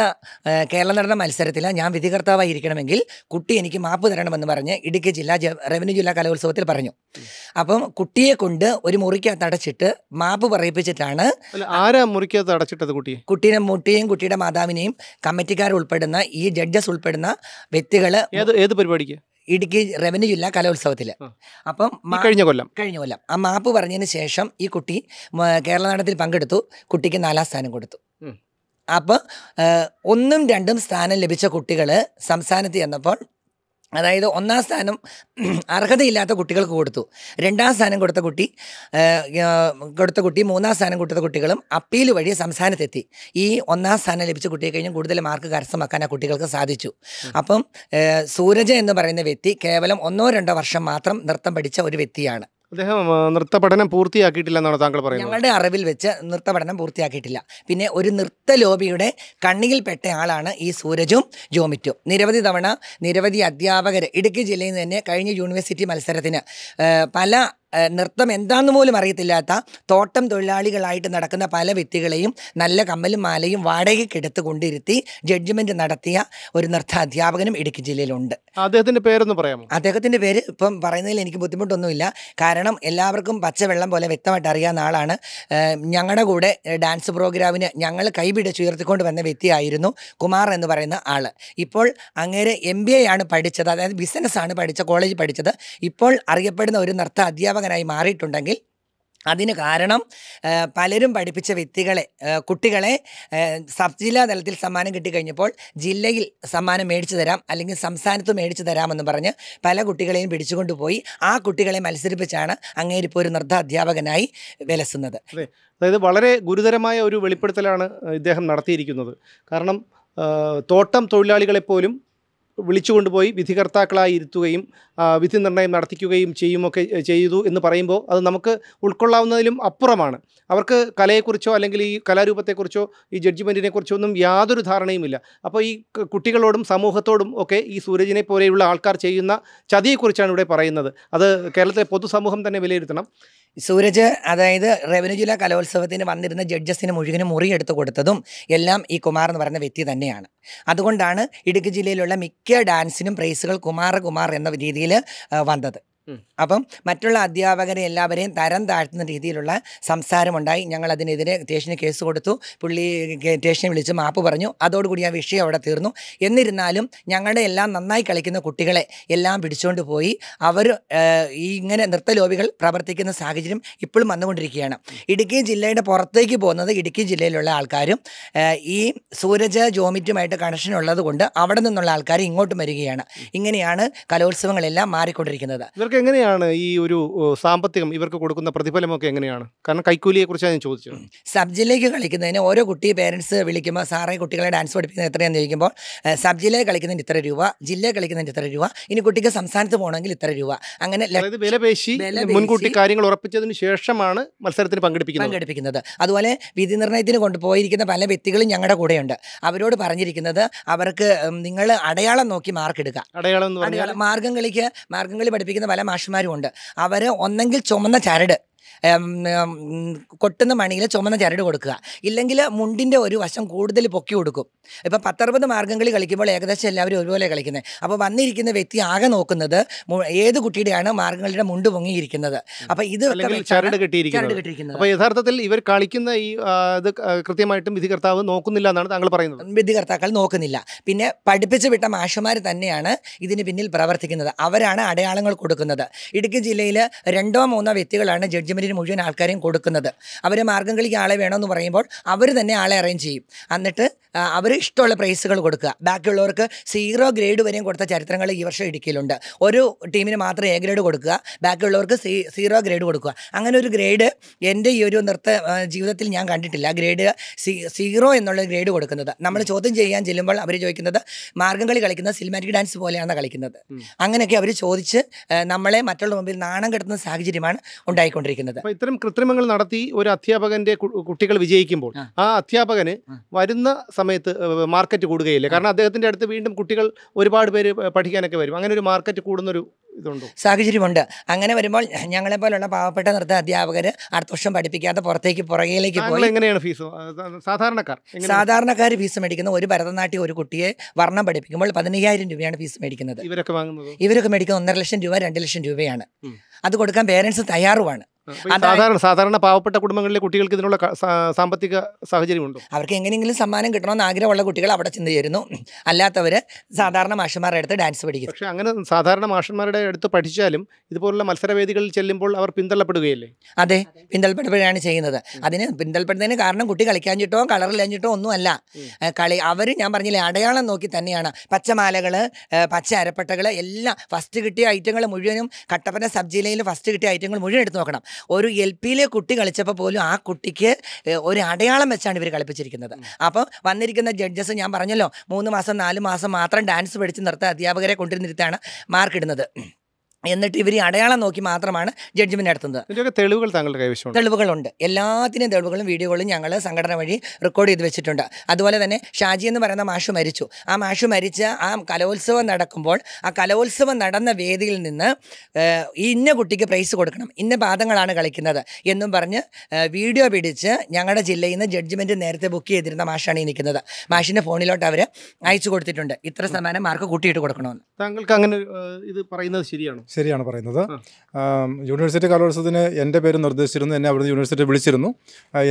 കേരളം നടന്ന മത്സരത്തിൽ ഞാൻ വിധികർത്താവായി ഇരിക്കണമെങ്കിൽ കുട്ടി എനിക്ക് മാപ്പ് തരണമെന്ന് പറഞ്ഞ് ഇടുക്കി ജില്ലാ റവന്യൂ ജില്ലാ കലോത്സവത്തിൽ പറഞ്ഞു അപ്പം കുട്ടിയെ കൊണ്ട് ഒരു മുറിക്കകത്ത് അടച്ചിട്ട് മാപ്പ് പറയിപ്പിച്ചിട്ടാണ് ആരാ മുറിക്കകത്ത് അടച്ചിട്ടത് കുട്ടി കുട്ടീനെ മുട്ടിയും കുട്ടിയുടെ മാതാവിനെയും കമ്മിറ്റിക്കാർ ഉൾപ്പെടുന്ന ഈ ജഡ്ജസ് ഉൾപ്പെടുന്ന വ്യക്തികൾ ഏത് പരിപാടിക്ക് ഇടുക്കി റവന്യൂ ജില്ല കലോത്സവത്തിൽ അപ്പം കഴിഞ്ഞ കൊല്ലം കഴിഞ്ഞ കൊല്ലം ആ മാപ്പ് പറഞ്ഞതിന് ശേഷം ഈ കുട്ടി കേരള നാടത്തിൽ പങ്കെടുത്തു കുട്ടിക്ക് നാലാം സ്ഥാനം കൊടുത്തു അപ്പോൾ ഒന്നും രണ്ടും സ്ഥാനം ലഭിച്ച കുട്ടികൾ സംസ്ഥാനത്ത് ചെന്നപ്പോൾ അതായത് ഒന്നാം സ്ഥാനം അർഹതയില്ലാത്ത കുട്ടികൾക്ക് കൊടുത്തു രണ്ടാം സ്ഥാനം കൊടുത്ത കുട്ടി കൊടുത്ത കുട്ടി മൂന്നാം സ്ഥാനം കൊടുത്ത കുട്ടികളും അപ്പീൽ വഴി സംസ്ഥാനത്തെത്തി ഈ ഒന്നാം സ്ഥാനം ലഭിച്ച കുട്ടിയെ കഴിഞ്ഞ് കൂടുതൽ മാർക്ക് കരസ്ഥമാക്കാൻ ആ കുട്ടികൾക്ക് സാധിച്ചു അപ്പം സൂരജ് എന്ന് പറയുന്ന വ്യക്തി കേവലം ഒന്നോ രണ്ടോ വർഷം മാത്രം നൃത്തം പഠിച്ച ഒരു വ്യക്തിയാണ് അദ്ദേഹം നൃത്ത പഠനം പൂർത്തിയാക്കിയിട്ടില്ല എന്നാണ് താങ്കൾ പറയുന്നത് ഞങ്ങളുടെ അറിവിൽ വെച്ച് നൃത്ത പഠനം പൂർത്തിയാക്കിയിട്ടില്ല പിന്നെ ഒരു നൃത്ത ലോബിയുടെ കണ്ണിയിൽപ്പെട്ട ആളാണ് ഈ സൂരജും ജോമിറ്റും നിരവധി തവണ നിരവധി അധ്യാപകർ ഇടുക്കി ജില്ലയിൽ നിന്ന് തന്നെ കഴിഞ്ഞ യൂണിവേഴ്സിറ്റി മത്സരത്തിന് പല നൃത്തം എന്താണെന്ന് പോലും അറിയത്തില്ലാത്ത തോട്ടം തൊഴിലാളികളായിട്ട് നടക്കുന്ന പല വ്യക്തികളെയും നല്ല കമ്മലും മാലയും വാടകയ്ക്കെടുത്ത് കൊണ്ടിരുത്തി ജഡ്ജ്മെന്റ് നടത്തിയ ഒരു നൃത്ത അധ്യാപകനും ഇടുക്കി ജില്ലയിലുണ്ട് അദ്ദേഹത്തിന്റെ പേരൊന്നും പറയാമോ അദ്ദേഹത്തിന്റെ പേര് ഇപ്പം പറയുന്നതിൽ എനിക്ക് ബുദ്ധിമുട്ടൊന്നുമില്ല കാരണം എല്ലാവർക്കും പച്ചവെള്ളം പോലെ വ്യക്തമായിട്ട് അറിയാവുന്ന ആളാണ് ഞങ്ങളുടെ കൂടെ ഡാൻസ് പ്രോഗ്രാമിന് ഞങ്ങൾ ഉയർത്തിക്കൊണ്ട് വന്ന വ്യക്തിയായിരുന്നു കുമാർ എന്ന് പറയുന്ന ആൾ ഇപ്പോൾ അങ്ങേരെ എം ബി എ ആണ് പഠിച്ചത് അതായത് ബിസിനസ് ആണ് പഠിച്ച കോളേജ് പഠിച്ചത് ഇപ്പോൾ അറിയപ്പെടുന്ന ഒരു നൃത്ത അധ്യാപക അധ്യാപകനായി മാറിയിട്ടുണ്ടെങ്കിൽ അതിന് കാരണം പലരും പഠിപ്പിച്ച വ്യക്തികളെ കുട്ടികളെ സബ് ജില്ലാ തലത്തിൽ സമ്മാനം കിട്ടിക്കഴിഞ്ഞപ്പോൾ ജില്ലയിൽ സമ്മാനം മേടിച്ചു തരാം അല്ലെങ്കിൽ സംസ്ഥാനത്ത് മേടിച്ചു തരാമെന്ന് പറഞ്ഞ് പല കുട്ടികളെയും പിടിച്ചുകൊണ്ടുപോയി ആ കുട്ടികളെ മത്സരിപ്പിച്ചാണ് അങ്ങേരിപ്പോൾ ഒരു നൃത്ത അധ്യാപകനായി വിലസുന്നത് അതായത് വളരെ ഗുരുതരമായ ഒരു വെളിപ്പെടുത്തലാണ് ഇദ്ദേഹം നടത്തിയിരിക്കുന്നത് കാരണം തോട്ടം തൊഴിലാളികളെപ്പോലും വിളിച്ചുകൊണ്ടുപോയി വിധികർത്താക്കളായി ഇരുത്തുകയും വിധി നിർണ്ണയം നടത്തിക്കുകയും ചെയ്യുമൊക്കെ ചെയ്തു എന്ന് പറയുമ്പോൾ അത് നമുക്ക് ഉൾക്കൊള്ളാവുന്നതിലും അപ്പുറമാണ് അവർക്ക് കലയെക്കുറിച്ചോ അല്ലെങ്കിൽ ഈ കലാരൂപത്തെക്കുറിച്ചോ ഈ ജഡ്ജിമെൻറ്റിനെക്കുറിച്ചോ ഒന്നും യാതൊരു ധാരണയുമില്ല അപ്പോൾ ഈ കുട്ടികളോടും സമൂഹത്തോടും ഒക്കെ ഈ സൂരജിനെ പോലെയുള്ള ആൾക്കാർ ചെയ്യുന്ന ചതിയെക്കുറിച്ചാണ് ഇവിടെ പറയുന്നത് അത് കേരളത്തിലെ പൊതുസമൂഹം തന്നെ വിലയിരുത്തണം സൂരജ് അതായത് റവന്യൂ ജില്ലാ കലോത്സവത്തിന് വന്നിരുന്ന ജഡ്ജസിന് മുഴുവനും മുറിയെടുത്ത് കൊടുത്തതും എല്ലാം ഈ കുമാർ എന്ന് പറയുന്ന വ്യക്തി തന്നെയാണ് അതുകൊണ്ടാണ് ഇടുക്കി ജില്ലയിലുള്ള മിക്ക ഡാൻസിനും പ്രൈസുകൾ കുമാർ കുമാർ എന്ന രീതിയിൽ വന്നത് അപ്പം മറ്റുള്ള അധ്യാപകരെ എല്ലാവരെയും തരം താഴ്ത്തുന്ന രീതിയിലുള്ള സംസാരമുണ്ടായി ഞങ്ങൾ അതിനെതിരെ സ്റ്റേഷന് കേസ് കൊടുത്തു പുള്ളി സ്റ്റേഷനെ വിളിച്ച് മാപ്പ് പറഞ്ഞു അതോടുകൂടി ആ വിഷയം അവിടെ തീർന്നു എന്നിരുന്നാലും ഞങ്ങളുടെ എല്ലാം നന്നായി കളിക്കുന്ന കുട്ടികളെ എല്ലാം പിടിച്ചുകൊണ്ട് പോയി അവർ ഈ ഇങ്ങനെ നൃത്തലോപികൾ പ്രവർത്തിക്കുന്ന സാഹചര്യം ഇപ്പോഴും വന്നുകൊണ്ടിരിക്കുകയാണ് ഇടുക്കി ജില്ലയുടെ പുറത്തേക്ക് പോകുന്നത് ഇടുക്കി ജില്ലയിലുള്ള ആൾക്കാരും ഈ സൂരജ ജോമിറ്റുമായിട്ട് കണക്ഷൻ ഉള്ളത് കൊണ്ട് അവിടെ നിന്നുള്ള ആൾക്കാർ ഇങ്ങോട്ടും വരികയാണ് ഇങ്ങനെയാണ് കലോത്സവങ്ങളെല്ലാം മാറിക്കൊണ്ടിരിക്കുന്നത് ഇവർക്ക് എങ്ങനെയാണ് ഈ ഒരു സാമ്പത്തികം ഇവർക്ക് കൊടുക്കുന്ന പ്രതിഫലമൊക്കെ എങ്ങനെയാണ് കാരണം കൈക്കൂലിയെ കുറിച്ചാണ് ഞാൻ ചോദിച്ചത് സബ്ജിലേക്ക് കളിക്കുന്നതിന് ഓരോ കുട്ടി പേരൻസ് വിളിക്കുമ്പോൾ സാറേ കുട്ടികളെ ഡാൻസ് പഠിപ്പിക്കുന്നത് എത്രയാണെന്ന് ചോദിക്കുമ്പോൾ സബ് ജില്ലയെ കളിക്കുന്നതിന് ഇത്ര രൂപ ജില്ലയിൽ കളിക്കുന്നതിന് ഇത്ര രൂപ ഇനി കുട്ടിക്ക് സംസ്ഥാനത്ത് പോകണമെങ്കിൽ ഇത്ര രൂപ അങ്ങനെ വിലപേശി മുൻകൂട്ടി കാര്യങ്ങൾ ഉറപ്പിച്ചതിന് ശേഷമാണ് മത്സരത്തിന് പങ്കെടുപ്പിക്കുന്നത് പങ്കെടുപ്പിക്കുന്നത് അതുപോലെ വിധി നിർണയത്തിന് കൊണ്ടുപോയിരിക്കുന്ന പല വ്യക്തികളും ഞങ്ങളുടെ കൂടെയുണ്ട് അവരോട് പറഞ്ഞിരിക്കുന്നത് അവർക്ക് നിങ്ങൾ അടയാളം നോക്കി മാർക്ക് എടുക്കുക അടയാളം മാർഗം കളിക്ക് മാർഗം കളി പഠിപ്പിക്കുന്ന പല മാഷിമാരും ഉണ്ട് അവർ ഒന്നെങ്കിൽ ചുമന്ന ചരട് കൊട്ടുന്ന മണിയിൽ ചുമന്ന ചരട് കൊടുക്കുക ഇല്ലെങ്കിൽ മുണ്ടിൻ്റെ ഒരു വശം കൂടുതൽ പൊക്കി കൊടുക്കും ഇപ്പം പത്തറുപത് മാർഗ്ഗംകളി കളിക്കുമ്പോൾ ഏകദേശം എല്ലാവരും ഒരുപോലെ കളിക്കുന്നത് അപ്പോൾ വന്നിരിക്കുന്ന വ്യക്തി ആകെ നോക്കുന്നത് ഏത് കുട്ടിയുടെയാണ് മാർഗ്ഗംകളിയുടെ മുണ്ട് പൊങ്ങിയിരിക്കുന്നത് അപ്പോൾ ഇത് ചരട് കെട്ടിയിരിക്കുന്നത് അപ്പോൾ യഥാർത്ഥത്തിൽ ഇവർ കളിക്കുന്ന ഈ ഇത് കൃത്യമായിട്ടും വിധികർത്താവ് നോക്കുന്നില്ല എന്നാണ് താങ്കൾ പറയുന്നത് വിധികർത്താക്കൾ നോക്കുന്നില്ല പിന്നെ പഠിപ്പിച്ചു വിട്ട മാഷുമാർ തന്നെയാണ് ഇതിന് പിന്നിൽ പ്രവർത്തിക്കുന്നത് അവരാണ് അടയാളങ്ങൾ കൊടുക്കുന്നത് ഇടുക്കി ജില്ലയിൽ രണ്ടോ മൂന്നോ വ്യക്തികളാണ് ജഡ്ജിമെൻറ്റ് കോളേജിൽ മുഴുവൻ ആൾക്കാരെയും കൊടുക്കുന്നത് അവർ മാർഗം കളിക്ക് ആളെ വേണമെന്ന് പറയുമ്പോൾ അവർ തന്നെ ആളെ അറേഞ്ച് ചെയ്യും എന്നിട്ട് അവർ ഇഷ്ടമുള്ള പ്രൈസുകൾ കൊടുക്കുക ബാക്കിയുള്ളവർക്ക് സീറോ ഗ്രേഡ് വരെയും കൊടുത്ത ചരിത്രങ്ങൾ ഈ വർഷം ഇടുക്കിയിലുണ്ട് ഒരു ടീമിന് മാത്രം എ ഗ്രേഡ് കൊടുക്കുക ബാക്കിയുള്ളവർക്ക് സീറോ ഗ്രേഡ് കൊടുക്കുക അങ്ങനെ ഒരു ഗ്രേഡ് എൻ്റെ ഈ ഒരു നൃത്ത ജീവിതത്തിൽ ഞാൻ കണ്ടിട്ടില്ല ഗ്രേഡ് സീറോ എന്നുള്ള ഗ്രേഡ് കൊടുക്കുന്നത് നമ്മൾ ചോദ്യം ചെയ്യാൻ ചെല്ലുമ്പോൾ അവർ ചോദിക്കുന്നത് മാർഗം കളി കളിക്കുന്നത് സിനിമാറ്റിക് ഡാൻസ് പോലെയാണ് കളിക്കുന്നത് അങ്ങനെയൊക്കെ അവർ ചോദിച്ച് നമ്മളെ മറ്റുള്ള മുമ്പിൽ നാണം കെട്ടുന്ന സാഹചര്യമാണ് ഉണ്ടായിക്കൊണ്ടിരിക്കുന്നത് അപ്പൊ ഇത്തരം കൃത്രിമങ്ങൾ നടത്തി ഒരു അധ്യാപകന്റെ കുട്ടികൾ വിജയിക്കുമ്പോൾ ആ അധ്യാപകന് വരുന്ന സമയത്ത് മാർക്കറ്റ് കൂടുകയില്ല കാരണം അദ്ദേഹത്തിന്റെ അടുത്ത് വീണ്ടും കുട്ടികൾ ഒരുപാട് പേര് പഠിക്കാനൊക്കെ വരും അങ്ങനെ ഒരു മാർക്കറ്റ് കൂടുന്നൊരു ഇതുണ്ടോ സാഹചര്യമുണ്ട് അങ്ങനെ വരുമ്പോൾ ഞങ്ങളെ പോലുള്ള പാവപ്പെട്ട നൃത്ത അധ്യാപകർ അടുത്ത വർഷം പഠിപ്പിക്കാതെ പുറത്തേക്ക് പുറകിലേക്ക് പോയി എങ്ങനെയാണ് ഫീസ് സാധാരണക്കാർ സാധാരണക്കാർ ഫീസ് മേടിക്കുന്ന ഒരു ഭരതനാട്യം ഒരു കുട്ടിയെ വർണ്ണം പഠിപ്പിക്കുമ്പോൾ പതിനയ്യായിരം രൂപയാണ് ഫീസ് മേടിക്കുന്നത് ഇവരൊക്കെ ഇവരൊക്കെ മേടിക്കുന്ന ഒന്നര ലക്ഷം രൂപ രണ്ട് ലക്ഷം രൂപയാണ് അത് കൊടുക്കാൻ പേരൻസ് തയ്യാറുമാണ് സാധാരണ സാധാരണ പാവപ്പെട്ട കുടുംബങ്ങളിലെ കുട്ടികൾക്ക് ഇതിനുള്ള സാമ്പത്തിക സാഹചര്യമുണ്ട് അവർക്ക് എങ്ങനെയെങ്കിലും സമ്മാനം കിട്ടണമെന്ന് ആഗ്രഹമുള്ള കുട്ടികൾ അവിടെ ചിന്ത ചെയ്യുന്നു അല്ലാത്തവർ സാധാരണ മാഷന്മാരുടെ അടുത്ത് ഡാൻസ് പഠിക്കും പക്ഷേ അങ്ങനെ സാധാരണ മാഷന്മാരുടെ അടുത്ത് പഠിച്ചാലും ഇതുപോലുള്ള മത്സരവേദികളിൽ ചെല്ലുമ്പോൾ അവർ പിന്തള്ളപ്പെടുകയല്ലേ അതെ പിന്തള്ളപ്പെടുകയാണ് ചെയ്യുന്നത് അതിന് പിന്തള്ളപ്പെടുന്നതിന് കാരണം കുട്ടി കളിക്കാഞ്ഞിട്ടോ കളറിലഞ്ഞിട്ടോ ഒന്നുമല്ല കളി അവർ ഞാൻ പറഞ്ഞില്ലേ അടയാളം നോക്കി തന്നെയാണ് പച്ചമാലകൾ പച്ച അരപ്പട്ടകൾ എല്ലാം ഫസ്റ്റ് കിട്ടിയ ഐറ്റങ്ങൾ മുഴുവനും കട്ടപ്പന സബ് ജില്ലയിൽ ഫസ്റ്റ് കിട്ടിയ ഐറ്റങ്ങൾ മുഴുവൻ എടുത്തു നോക്കണം ഒരു എൽ പിയിലെ കുട്ടി കളിച്ചപ്പോൾ പോലും ആ കുട്ടിക്ക് ഒരു അടയാളം വെച്ചാണ് ഇവർ കളിപ്പിച്ചിരിക്കുന്നത് അപ്പം വന്നിരിക്കുന്ന ജഡ്ജസ് ഞാൻ പറഞ്ഞല്ലോ മൂന്ന് മാസം നാല് മാസം മാത്രം ഡാൻസ് പഠിച്ച് നിർത്താൻ അധ്യാപകരെ കൊണ്ടിരുന്നിരുത്താണ് മാർക്ക് ഇടുന്നത് എന്നിട്ട് ഇവർ അടയാളം നോക്കി മാത്രമാണ് ജഡ്ജ്മെന്റ് നടത്തുന്നത് തെളിവുകൾ താങ്കളുടെ കൈവശം തെളിവുകളുണ്ട് എല്ലാത്തിനും തെളിവുകളും വീഡിയോകളും ഞങ്ങൾ സംഘടന വഴി റെക്കോർഡ് ചെയ്ത് വെച്ചിട്ടുണ്ട് അതുപോലെ തന്നെ ഷാജി എന്ന് പറയുന്ന മാഷു മരിച്ചു ആ മാഷു മരിച്ച ആ കലോത്സവം നടക്കുമ്പോൾ ആ കലോത്സവം നടന്ന വേദിയിൽ നിന്ന് ഇന്ന കുട്ടിക്ക് പ്രൈസ് കൊടുക്കണം ഇന്ന പാദങ്ങളാണ് കളിക്കുന്നത് എന്നും പറഞ്ഞ് വീഡിയോ പിടിച്ച് ഞങ്ങളുടെ ജില്ലയിൽ നിന്ന് ജഡ്ജ്മെന്റ് നേരത്തെ ബുക്ക് ചെയ്തിരുന്ന മാഷാണ് ഈ നിൽക്കുന്നത് മാഷിൻ്റെ ഫോണിലോട്ട് അവർ അയച്ചു കൊടുത്തിട്ടുണ്ട് ഇത്ര സമ്മാനം മാർക്ക് കൂട്ടിയിട്ട് കൊടുക്കണമെന്ന് താങ്കൾക്ക് അങ്ങനെ ഇത് പറയുന്നത് ശരിയാണ് ശരിയാണ് പറയുന്നത് യൂണിവേഴ്സിറ്റി കലോത്സവത്തിന് എൻ്റെ പേര് നിർദ്ദേശിച്ചിരുന്നു എന്നെ അവിടുന്ന് യൂണിവേഴ്സിറ്റി വിളിച്ചിരുന്നു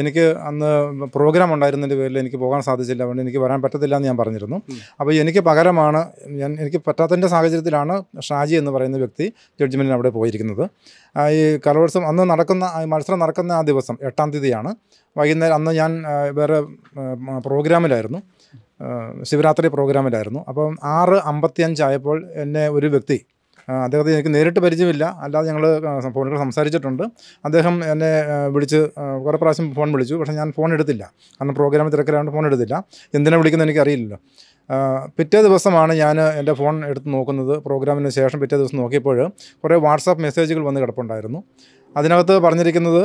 എനിക്ക് അന്ന് പ്രോഗ്രാം ഉണ്ടായിരുന്നതിൻ്റെ പേരിൽ എനിക്ക് പോകാൻ സാധിച്ചില്ല അതുകൊണ്ട് എനിക്ക് വരാൻ പറ്റത്തില്ല എന്ന് ഞാൻ പറഞ്ഞിരുന്നു അപ്പോൾ എനിക്ക് പകരമാണ് ഞാൻ എനിക്ക് പറ്റാത്തതിൻ്റെ സാഹചര്യത്തിലാണ് ഷാജി എന്ന് പറയുന്ന വ്യക്തി ജഡ്ജ്മെൻറ്റിന് അവിടെ പോയിരിക്കുന്നത് ഈ കലോത്സവം അന്ന് നടക്കുന്ന മത്സരം നടക്കുന്ന ആ ദിവസം എട്ടാം തീയതിയാണ് വൈകുന്നേരം അന്ന് ഞാൻ വേറെ പ്രോഗ്രാമിലായിരുന്നു ശിവരാത്രി പ്രോഗ്രാമിലായിരുന്നു അപ്പം ആറ് അമ്പത്തിയഞ്ചായപ്പോൾ എന്നെ ഒരു വ്യക്തി അദ്ദേഹത്തെ എനിക്ക് നേരിട്ട് പരിചയമില്ല അല്ലാതെ ഞങ്ങൾ ഫോണിൽ സംസാരിച്ചിട്ടുണ്ട് അദ്ദേഹം എന്നെ വിളിച്ച് കുറേ പ്രാവശ്യം ഫോൺ വിളിച്ചു പക്ഷേ ഞാൻ ഫോൺ എടുത്തില്ല കാരണം പ്രോഗ്രാമിൽ തിരക്കിലായതുകൊണ്ട് ഫോൺ എടുത്തില്ല എന്തിനാണ് വിളിക്കുന്നത് എനിക്കറിയില്ലല്ലോ പിറ്റേ ദിവസമാണ് ഞാൻ എൻ്റെ ഫോൺ എടുത്ത് നോക്കുന്നത് പ്രോഗ്രാമിന് ശേഷം പിറ്റേ ദിവസം നോക്കിയപ്പോൾ കുറേ വാട്സാപ്പ് മെസ്സേജുകൾ വന്ന് കിടപ്പുണ്ടായിരുന്നു അതിനകത്ത് പറഞ്ഞിരിക്കുന്നത്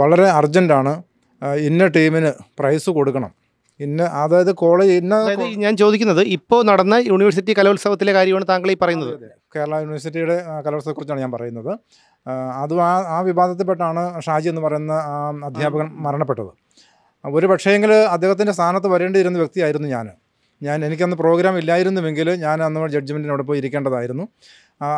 വളരെ അർജൻറ്റാണ് ഇന്ന ടീമിന് പ്രൈസ് കൊടുക്കണം ഇന്ന അതായത് കോളേജ് ഇന്ന ഞാൻ ചോദിക്കുന്നത് ഇപ്പോൾ നടന്ന യൂണിവേഴ്സിറ്റി കലോത്സവത്തിലെ കാര്യമാണ് താങ്കൾ ഈ പറയുന്നത് കേരള യൂണിവേഴ്സിറ്റിയുടെ കലോത്സവത്തെക്കുറിച്ചാണ് ഞാൻ പറയുന്നത് അതും ആ ആ വിവാദത്തിൽപ്പെട്ടാണ് ഷാജി എന്ന് പറയുന്ന അധ്യാപകൻ മരണപ്പെട്ടത് ഒരു പക്ഷേങ്കിൽ അദ്ദേഹത്തിൻ്റെ സ്ഥാനത്ത് വരേണ്ടിയിരുന്ന വ്യക്തിയായിരുന്നു ഞാൻ ഞാൻ എനിക്കന്ന് പ്രോഗ്രാം ഇല്ലായിരുന്നുവെങ്കിൽ ഞാൻ അന്ന് ജഡ്ജ്മെൻറ്റിനോട് പോയി ഇരിക്കേണ്ടതായിരുന്നു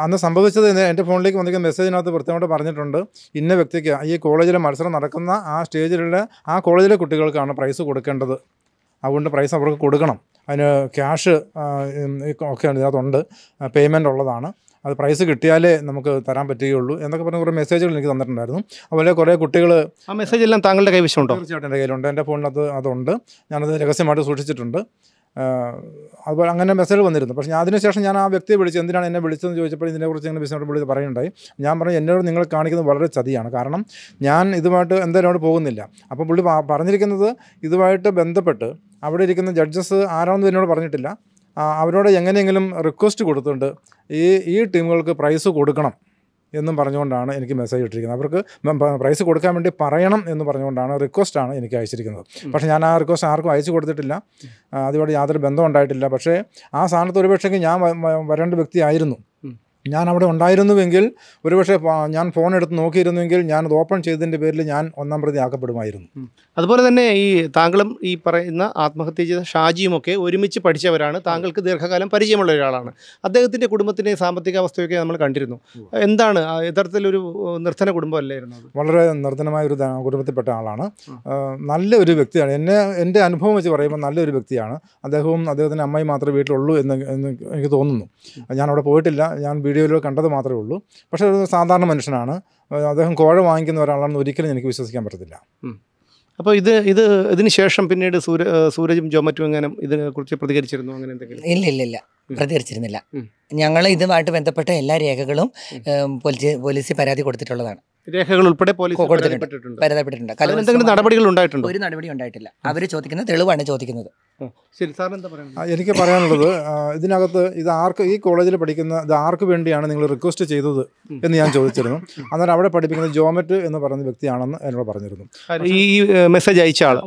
അന്ന് സംഭവിച്ചത് എൻ്റെ ഫോണിലേക്ക് വന്നിരിക്കുന്ന മെസ്സേജിനകത്ത് കൃത്യമായിട്ട് പറഞ്ഞിട്ടുണ്ട് ഇന്ന വ്യക്തിക്ക് ഈ കോളേജിലെ മത്സരം നടക്കുന്ന ആ സ്റ്റേജിലുള്ള ആ കോളേജിലെ കുട്ടികൾക്കാണ് പ്രൈസ് കൊടുക്കേണ്ടത് അതുകൊണ്ട് പ്രൈസ് അവർക്ക് കൊടുക്കണം അതിന് ക്യാഷ് ഒക്കെ ഇതിനകത്തുണ്ട് പേയ്മെൻ്റ് ഉള്ളതാണ് അത് പ്രൈസ് കിട്ടിയാലേ നമുക്ക് തരാൻ പറ്റുകയുള്ളൂ എന്നൊക്കെ പറഞ്ഞ കുറേ മെസ്സേജുകൾ എനിക്ക് തന്നിട്ടുണ്ടായിരുന്നു അതുപോലെ കുറേ കുട്ടികൾ ആ മെസ്സേജ് എല്ലാം താങ്കളുടെ കൈവശമുണ്ടോ തീർച്ചയായിട്ടും എൻ്റെ കയ്യിലുണ്ട് എൻ്റെ ഫോണിനകത്ത് അതുണ്ട് ഞാനത് രഹസ്യമായിട്ട് സൂക്ഷിച്ചിട്ടുണ്ട് അതുപോലെ അങ്ങനെ മെസ്സേജ് വന്നിരുന്നു പക്ഷേ ഞാൻ അതിനുശേഷം ഞാൻ ആ വ്യക്തിയെ വിളിച്ചു എന്തിനാണ് എന്നെ വിളിച്ചതെന്ന് ചോദിച്ചപ്പോൾ ഇതിനെക്കുറിച്ച് ഇങ്ങനെ ബിസിനസ് വിളിച്ച് പറയുന്നുണ്ടായി ഞാൻ പറഞ്ഞു എന്നോട് നിങ്ങൾ കാണിക്കുന്നത് വളരെ ചതിയാണ് കാരണം ഞാൻ ഇതുമായിട്ട് എന്തായാലും പോകുന്നില്ല അപ്പോൾ പുള്ളി പറഞ്ഞിരിക്കുന്നത് ഇതുമായിട്ട് ബന്ധപ്പെട്ട് അവിടെ ഇരിക്കുന്ന ജഡ്ജസ് ആരാണെന്ന് എന്നോട് പറഞ്ഞിട്ടില്ല അവരോട് എങ്ങനെയെങ്കിലും റിക്വസ്റ്റ് കൊടുത്തുകൊണ്ട് ഈ ഈ ടീമുകൾക്ക് പ്രൈസ് കൊടുക്കണം എന്നും പറഞ്ഞുകൊണ്ടാണ് എനിക്ക് മെസ്സേജ് ഇട്ടിരിക്കുന്നത് അവർക്ക് പ്രൈസ് കൊടുക്കാൻ വേണ്ടി പറയണം എന്ന് പറഞ്ഞുകൊണ്ടാണ് റിക്വസ്റ്റാണ് എനിക്ക് അയച്ചിരിക്കുന്നത് പക്ഷേ ഞാൻ ആ റിക്വസ്റ്റ് ആർക്കും അയച്ചു കൊടുത്തിട്ടില്ല അതുകൊണ്ട് യാതൊരു ബന്ധം ഉണ്ടായിട്ടില്ല പക്ഷേ ആ സ്ഥാനത്ത് ഒരുപക്ഷെങ്കിൽ ഞാൻ വരേണ്ട വ്യക്തിയായിരുന്നു ഞാൻ അവിടെ ഉണ്ടായിരുന്നുവെങ്കിൽ ഒരുപക്ഷെ ഞാൻ ഫോൺ എടുത്ത് നോക്കിയിരുന്നുവെങ്കിൽ ഞാൻ അത് ഓപ്പൺ ചെയ്തതിൻ്റെ പേരിൽ ഞാൻ ഒന്നാം പ്രതി ആക്കപ്പെടുമായിരുന്നു അതുപോലെ തന്നെ ഈ താങ്കളും ഈ പറയുന്ന ആത്മഹത്യ ചെയ്ത ഷാജിയുമൊക്കെ ഒരുമിച്ച് പഠിച്ചവരാണ് താങ്കൾക്ക് ദീർഘകാലം പരിചയമുള്ള ഒരാളാണ് അദ്ദേഹത്തിൻ്റെ കുടുംബത്തിൻ്റെ സാമ്പത്തിക അവസ്ഥയൊക്കെ നമ്മൾ കണ്ടിരുന്നു എന്താണ് യഥാർത്ഥത്തിലൊരു നിർധന കുടുംബമല്ലായിരുന്നു വളരെ നിർദ്ധനമായ ഒരു കുടുംബത്തിൽപ്പെട്ട ആളാണ് നല്ല ഒരു വ്യക്തിയാണ് എന്നെ എൻ്റെ അനുഭവം വെച്ച് പറയുമ്പോൾ നല്ലൊരു വ്യക്തിയാണ് അദ്ദേഹവും അദ്ദേഹത്തിൻ്റെ അമ്മയും മാത്രമേ വീട്ടിലുള്ളൂ എന്ന് എനിക്ക് തോന്നുന്നു ഞാൻ അവിടെ പോയിട്ടില്ല ഞാൻ വീഡിയോയിലൂടെ കണ്ടത് മാത്രമേ ഉള്ളൂ പക്ഷേ ഒരു സാധാരണ മനുഷ്യനാണ് അദ്ദേഹം കോഴ വാങ്ങിക്കുന്ന ഒരാളാണെന്ന് ഒരിക്കലും എനിക്ക് വിശ്വസിക്കാൻ പറ്റത്തില്ല അപ്പോൾ ഇത് ഇത് ഇതിന് ശേഷം പിന്നീട് സൂര സൂരജും ജോമറ്റും എങ്ങനെ ഇതിനെക്കുറിച്ച് പ്രതികരിച്ചിരുന്നു അങ്ങനെ എന്തെങ്കിലും ഇല്ല ഇല്ല ഇല്ല പ്രതികരിച്ചിരുന്നില്ല ഞങ്ങൾ ഇതുമായിട്ട് ബന്ധപ്പെട്ട എല്ലാ രേഖകളും പോലീസ് പോലീസിൽ പരാതി കൊടുത്തിട്ടുള്ളതാണ് രേഖകൾ ഉൾപ്പെടെ പോലീസ് എന്തെങ്കിലും നടപടികൾ ഉണ്ടായിട്ടുണ്ട് ഒരു നടപടി ഉണ്ടായിട്ടില്ല അവർ ചോദിക്കുന്ന തെളിവാണ് ചോദിക്കുന്നത് ശരി സാർ എന്താ പറയുന്നത് എനിക്ക് പറയാനുള്ളത് ഇതിനകത്ത് ഇത് ആർക്ക് ഈ കോളേജിൽ പഠിക്കുന്ന ഇത് ആർക്ക് വേണ്ടിയാണ് നിങ്ങൾ റിക്വസ്റ്റ് ചെയ്തത് എന്ന് ഞാൻ ചോദിച്ചിരുന്നു അന്നേരം അവിടെ പഠിപ്പിക്കുന്ന ജോമറ്റ് എന്ന് പറയുന്ന വ്യക്തിയാണെന്ന് എന്നോട് പറഞ്ഞിരുന്നു ഈ മെസ്സേജ് അയച്ച ആൾ